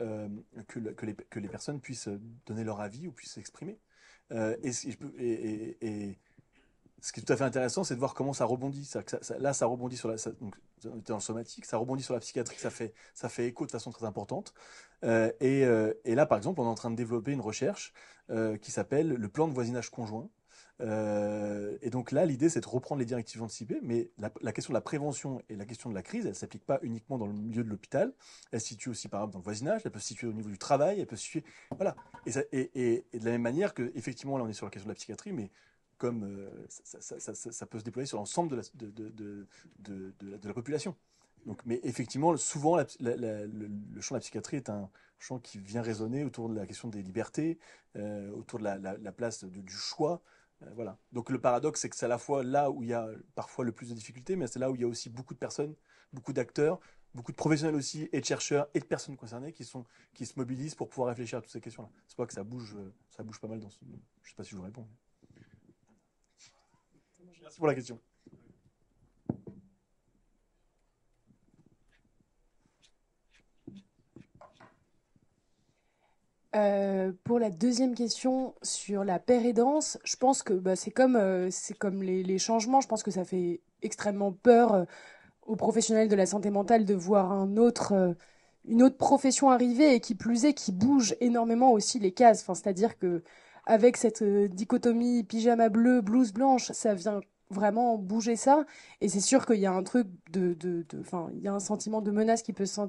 que les personnes puissent donner leur avis ou puissent s'exprimer. Euh, et, ce qui est tout à fait intéressant, c'est de voir comment ça rebondit. là, ça rebondit sur la, somatique, ça rebondit sur la psychiatrie, ça fait, ça écho de façon très importante. Euh, euh, et, là, par exemple, on est en train de développer une recherche qui s'appelle le plan de voisinage conjoint, euh, et donc là, l'idée, c'est de reprendre les directives anticipées, mais la, question de la prévention et la question de la crise, elle ne s'applique pas uniquement dans le milieu de l'hôpital, elle se situe aussi, par exemple, dans le voisinage, elle peut se situer au niveau du travail, elle peut se situer... Voilà. Et, de la même manière que, effectivement, là, on est sur la question de la psychiatrie, mais comme euh, ça, peut se déployer sur l'ensemble de la, population. Donc, mais effectivement, souvent, le champ de la psychiatrie est un champ qui vient résonner autour de la question des libertés, euh, autour de la, place du choix, euh, voilà. Donc le paradoxe, c'est que c'est à la fois là où il y a parfois le plus de difficultés, mais c'est là où il y a aussi beaucoup de personnes, beaucoup d'acteurs, beaucoup de professionnels aussi, et de chercheurs, et de personnes concernées qui, sont, qui se mobilisent pour pouvoir réfléchir à toutes ces questions-là. C'est pour que ça bouge, euh, ça bouge pas mal dans ce... Je sais pas si je vous réponds. Merci pour la question. Euh, pour la deuxième question sur la pérédance, je pense que bah, c'est comme, euh, les, changements, je pense que ça fait extrêmement peur euh, aux professionnels de la santé mentale de voir un autre, une autre profession arriver et qui plus est, qui bouge énormément aussi les cases. Enfin, C'est-à-dire que avec cette dichotomie pyjama bleu, blouse blanche, ça vient vraiment bouger ça. Et c'est sûr qu'il y a un truc de, de, enfin, il y a un sentiment de menace qui peut se,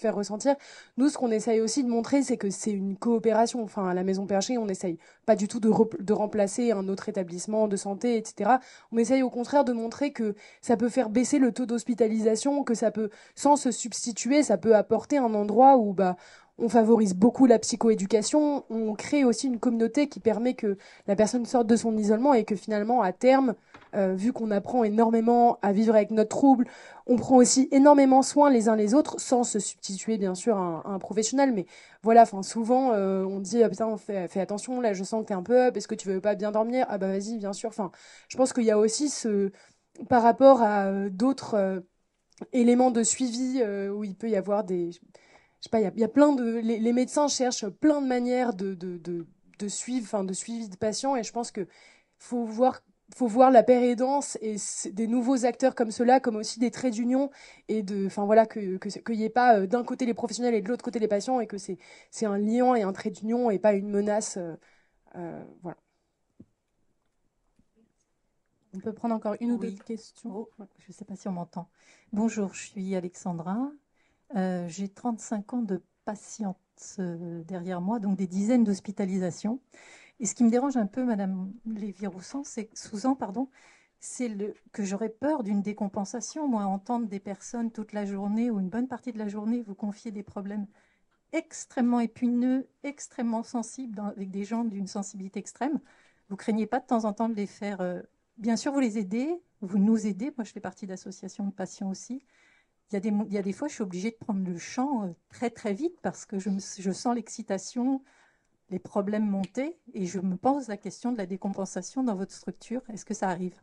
faire ressentir. Nous, ce qu'on essaye aussi de montrer, c'est que c'est une coopération. Enfin, à la Maison Perchée, on n'essaye pas du tout de, de remplacer un autre établissement de santé, etc. On essaye au contraire de montrer que ça peut faire baisser le taux d'hospitalisation, que ça peut, sans se substituer, ça peut apporter un endroit où, bah, on favorise beaucoup la psychoéducation, on crée aussi une communauté qui permet que la personne sorte de son isolement et que finalement, à terme, euh, vu qu'on apprend énormément à vivre avec notre trouble, on prend aussi énormément soin les uns les autres, sans se substituer bien sûr à un, professionnel. Mais voilà, enfin souvent euh, on dit ah, putain, fais attention, là je sens que t'es un peu up, est-ce que tu veux pas bien dormir Ah bah vas-y, bien sûr. Enfin, je pense qu'il y a aussi ce par rapport à euh, d'autres éléments de suivi où il peut y avoir des pas, y plein de, les, médecins cherchent plein de manières de, de, suivre, enfin de suivi de patients, et je pense que faut voir faut voir la pérédance et des nouveaux acteurs comme cela, comme aussi des traits d'union et de, enfin voilà, que qu'il n'y ait pas euh, d'un côté les professionnels et de l'autre côté les patients et que c'est c'est un lien et un trait d'union et pas une menace, euh, euh, voilà. On peut prendre encore une ou deux questions. Oh, je ne sais pas si on m'entend. Bonjour, je suis Alexandra. Euh, j'ai 35 ans de patientes euh, derrière moi, donc des dizaines d'hospitalisations. Et ce qui me dérange un peu, Madame lévi roussan c'est pardon, c'est que j'aurais peur d'une décompensation. Moi, entendre des personnes toute la journée ou une bonne partie de la journée vous confier des problèmes extrêmement épineux, extrêmement sensibles, avec des gens d'une sensibilité extrême, vous craignez pas de temps en temps de les faire. Euh, bien sûr, vous les aidez, vous nous aidez. Moi, je fais partie d'associations de patients aussi, il y, a des, fois, je suis obligée de prendre le champ euh, très très vite parce que je, sens l'excitation, les problèmes monter et je me pose la question de la décompensation dans votre structure. Est-ce que ça arrive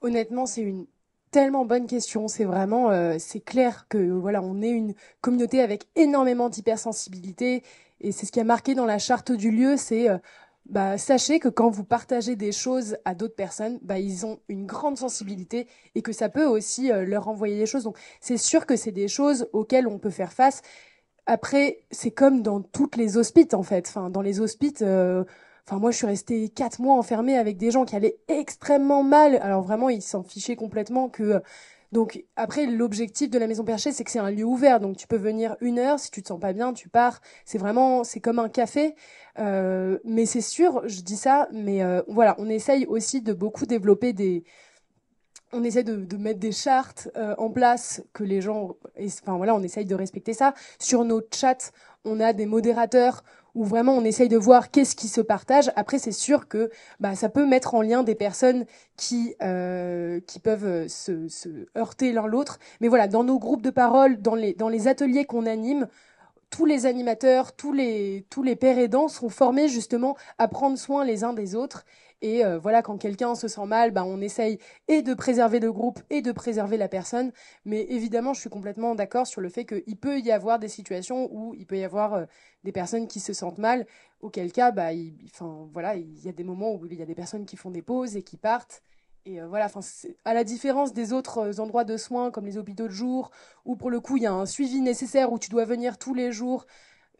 Honnêtement, c'est une tellement bonne question. C'est vraiment, euh, c'est clair que voilà, on est une communauté avec énormément d'hypersensibilité et c'est ce qui a marqué dans la charte du lieu, c'est euh, bah, sachez que quand vous partagez des choses à d'autres personnes, bah, ils ont une grande sensibilité et que ça peut aussi euh, leur envoyer des choses. Donc c'est sûr que c'est des choses auxquelles on peut faire face. Après, c'est comme dans toutes les hospites en fait. Enfin, dans les hospites, euh, enfin moi je suis restée quatre mois enfermée avec des gens qui allaient extrêmement mal. Alors vraiment, ils s'en fichaient complètement que euh, donc après, l'objectif de la Maison Perchée, c'est que c'est un lieu ouvert. Donc tu peux venir une heure, si tu te sens pas bien, tu pars. C'est vraiment, c'est comme un café. Euh, mais c'est sûr, je dis ça, mais euh, voilà, on essaye aussi de beaucoup développer des... On essaie de, mettre des chartes euh, en place que les gens... enfin voilà, on essaye de respecter ça. Sur nos chats, on a des modérateurs où vraiment on essaye de voir qu'est-ce qui se partage. Après, c'est sûr que bah, ça peut mettre en lien des personnes qui, euh, peuvent euh, se, heurter l'un l'autre. Mais voilà, dans nos groupes de parole, dans les, ateliers qu'on anime, tous les animateurs, tous les, tous les pères aidants sont formés justement à prendre soin les uns des autres et euh, voilà, quand quelqu'un se sent mal, bah, on essaye et de préserver le groupe et de préserver la personne. Mais évidemment, je suis complètement d'accord sur le fait qu'il peut y avoir des situations où il peut y avoir euh, des personnes qui se sentent mal, auquel cas, bah, il, enfin, voilà, il y a des moments où il y a des personnes qui font des pauses et qui partent. Et euh, voilà, à la différence des autres endroits de soins comme les hôpitaux de jour, où pour le coup il y a un suivi nécessaire, où tu dois venir tous les jours,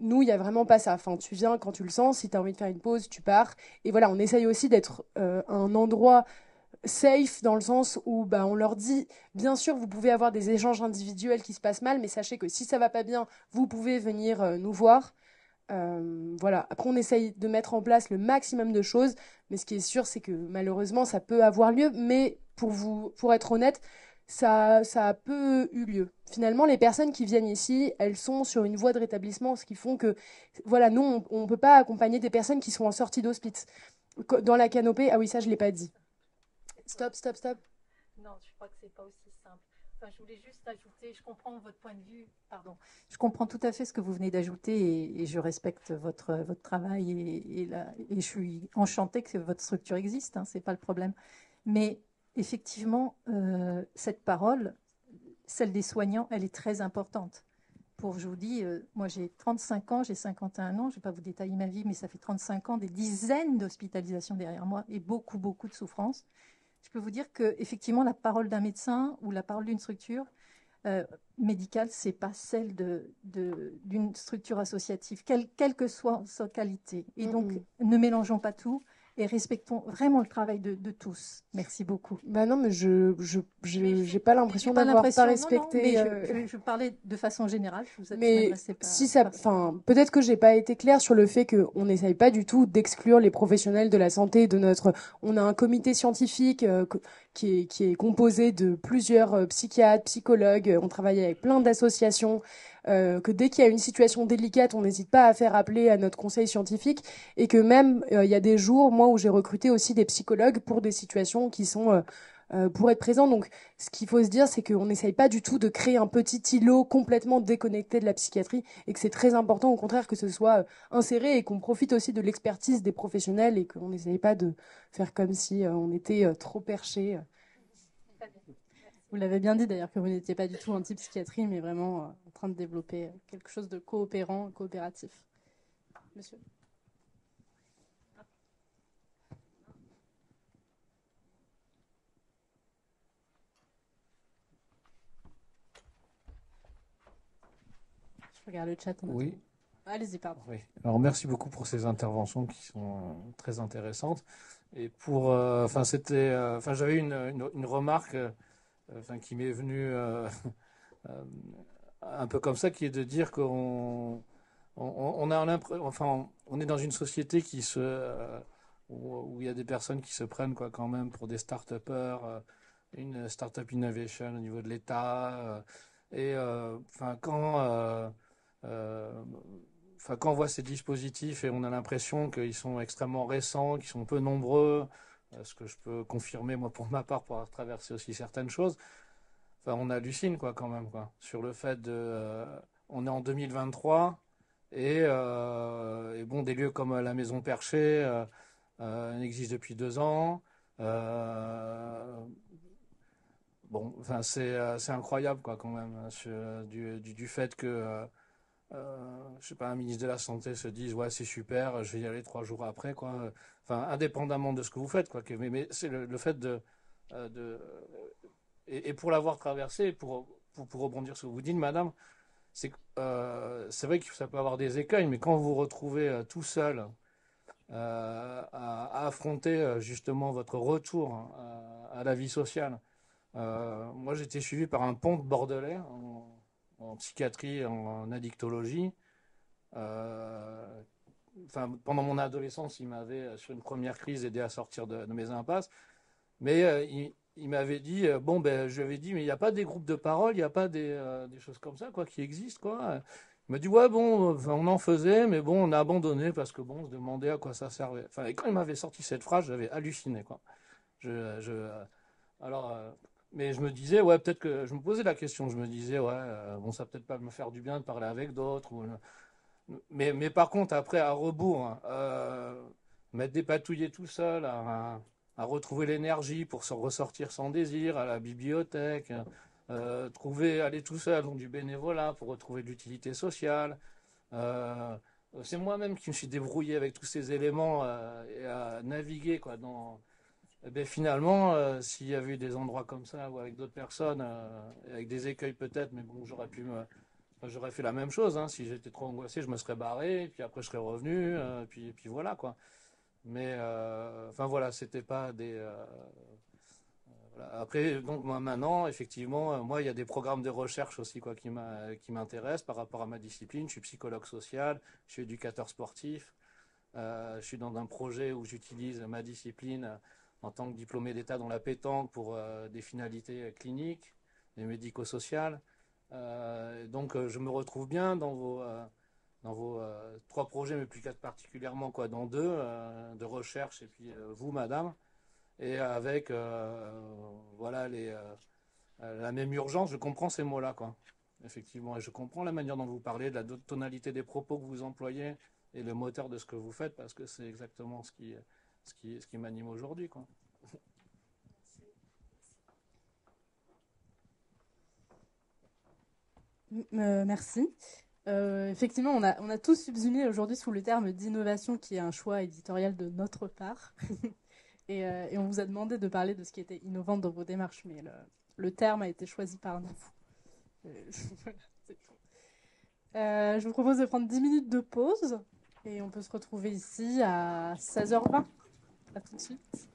nous, il n'y a vraiment pas ça. Enfin, tu viens quand tu le sens, si tu as envie de faire une pause, tu pars. Et voilà, on essaye aussi d'être euh, un endroit safe dans le sens où bah, on leur dit, bien sûr, vous pouvez avoir des échanges individuels qui se passent mal, mais sachez que si ça va pas bien, vous pouvez venir euh, nous voir. Euh, voilà. Après, on essaye de mettre en place le maximum de choses, mais ce qui est sûr, c'est que malheureusement, ça peut avoir lieu. Mais pour vous, pour être honnête, ça, a peu eu lieu. Finalement, les personnes qui viennent ici, elles sont sur une voie de rétablissement, ce qui fait que, voilà, nous, on ne peut pas accompagner des personnes qui sont en sortie d'hospice. Dans la canopée, ah oui, ça, je ne l'ai pas dit. Stop, stop, stop. Non, je crois que ce n'est pas aussi simple. je voulais juste ajouter, je comprends votre point de vue, pardon. Je comprends tout à fait ce que vous venez d'ajouter et, je respecte votre, votre travail et, et, je suis enchantée que votre structure existe, hein, ce n'est pas le problème. Mais effectivement, euh, cette parole, celle des soignants, elle est très importante. Pour, je vous dis, euh, moi j'ai 35 ans, j'ai 51 ans, je ne vais pas vous détailler ma vie, mais ça fait 35 ans, des dizaines d'hospitalisations derrière moi et beaucoup, beaucoup de souffrances. Je peux vous dire que effectivement, la parole d'un médecin ou la parole d'une structure euh, médicale, n'est pas celle d'une structure associative, quelle, que soit sa qualité. Et donc, ne mélangeons pas tout et respectons vraiment le travail de, tous. Merci beaucoup. Bah non, mais je n'ai pas l'impression d'avoir pas, respecté. Euh, je, parlais de façon générale. mais si ça, enfin, peut-être que j'ai pas été claire sur le fait qu'on n'essaye pas du tout d'exclure les professionnels de la santé de notre. On a un comité scientifique euh, qui est, composé de plusieurs euh, psychiatres, psychologues. On travaille avec plein d'associations. Euh, que dès qu'il y a une situation délicate, on n'hésite pas à faire appeler à notre conseil scientifique et que même euh, il y a des jours, moi, où j'ai recruté aussi des psychologues pour des situations qui sont euh, pour être présent. Donc, ce qu'il faut se dire, c'est qu'on n'essaye pas du tout de créer un petit îlot complètement déconnecté de la psychiatrie et que c'est très important, au contraire, que ce soit euh, inséré et qu'on profite aussi de l'expertise des professionnels et qu'on n'essaye pas de faire comme si euh, on était trop perché. Vous l'avez bien dit d'ailleurs que vous n'étiez pas du tout anti-psychiatrie, mais vraiment en train de développer quelque chose de coopérant, coopératif. Monsieur. Je regarde le chat. Oui. Allez-y, pardon. Oui. Alors, merci beaucoup pour ces interventions qui sont euh, très intéressantes. Et pour, euh, enfin, c'était, euh, enfin, j'avais une, une, remarque, enfin, qui m'est venue un peu comme ça, qui est de dire qu'on, on, on, a enfin, on est dans une société qui se, où, il y a des personnes qui se prennent quoi, quand même pour des start-upers, une start-up innovation au niveau de l'État, et enfin, quand euh, enfin, quand on voit ces dispositifs et on a l'impression qu'ils sont extrêmement récents, qu'ils sont peu nombreux, euh, ce que je peux confirmer moi pour ma part pour avoir traversé aussi certaines choses, enfin, on hallucine quoi quand même quoi sur le fait de, euh, on est en 2023 et, bon des lieux comme la Maison Perchée euh, existent depuis deux ans. bon, enfin c'est incroyable quoi quand même hein, du, fait que euh, je sais pas, un ministre de la Santé se dit, ouais c'est super, je vais y aller trois jours après quoi. Enfin, indépendamment de ce que vous faites quoi. Mais, c'est le, fait de, euh, de euh, et, pour l'avoir traversé, pour, pour, rebondir sur ce que vous dites, Madame, c'est euh, c'est vrai que ça peut avoir des écueils, mais quand vous vous retrouvez tout seul à, affronter justement votre retour à, la vie sociale. moi, j'étais suivi par un pont bordelais en psychiatrie, en, addictologie. Euh, enfin, pendant mon adolescence, il m'avait, euh, sur une première crise, aidé à sortir de, mes impasses. Mais euh, il, m'avait dit, bon, ben, je lui avais dit, mais il n'y a pas des groupes de parole, il n'y a pas des, choses comme ça, quoi, qui existent, quoi. Il m'a dit, ouais, bon, on en faisait, mais bon, on a abandonné parce que, bon, on se demandait à quoi ça servait. Enfin, et quand il m'avait sorti cette phrase, j'avais halluciné, quoi. Je, je alors, mais je me disais, ouais, peut-être que je me posais la question, je me disais, ouais, ne euh, bon, ça peut-être pas me faire du bien de parler avec d'autres. Euh, mais, mais par contre, après, à rebours, mettre hein, euh, m'être tout seul, à, retrouver l'énergie pour se ressortir sans désir, à la bibliothèque, euh, trouver, aller tout seul, donc du bénévolat pour retrouver de l'utilité sociale. c'est moi-même qui me suis débrouillé avec tous ces éléments et à naviguer quoi, dans, eh ben, finalement, euh, s'il y avait eu des endroits comme ça, ou avec d'autres personnes, euh, avec des écueils peut-être, mais bon, j'aurais pu J'aurais fait la même chose, hein. si j'étais trop angoissé, je me serais barré, et puis après je serais revenu, et euh, puis, puis voilà quoi. Mais enfin voilà, c'était pas des. Après, donc moi maintenant, effectivement, moi il y a des programmes de recherche aussi quoi qui m'intéressent par rapport à ma discipline. Je suis psychologue social, je suis éducateur sportif, je suis dans un projet où j'utilise ma discipline en tant que diplômé d'État dans la pétanque pour euh, des finalités euh, cliniques et médico-sociales. Euh, donc je me retrouve bien dans vos, dans vos trois projets, mais plus quatre particulièrement, quoi, dans deux, de recherche et puis vous, madame, et avec voilà, les, la même urgence, je comprends ces mots-là. quoi. Effectivement, et je comprends la manière dont vous parlez, la tonalité des propos que vous employez et le moteur de ce que vous faites, parce que c'est exactement ce qui, ce qui, m'anime aujourd'hui. Quoi. Euh, merci. Euh, effectivement, on a, on a tous subsumé aujourd'hui sous le terme d'innovation, qui est un choix éditorial de notre part. Euh, et, on vous a demandé de parler de ce qui était innovant dans vos démarches, mais le, le terme a été choisi par nous. je vous propose de prendre 10 minutes de pause et on peut se retrouver ici à 16h20. À tout de suite.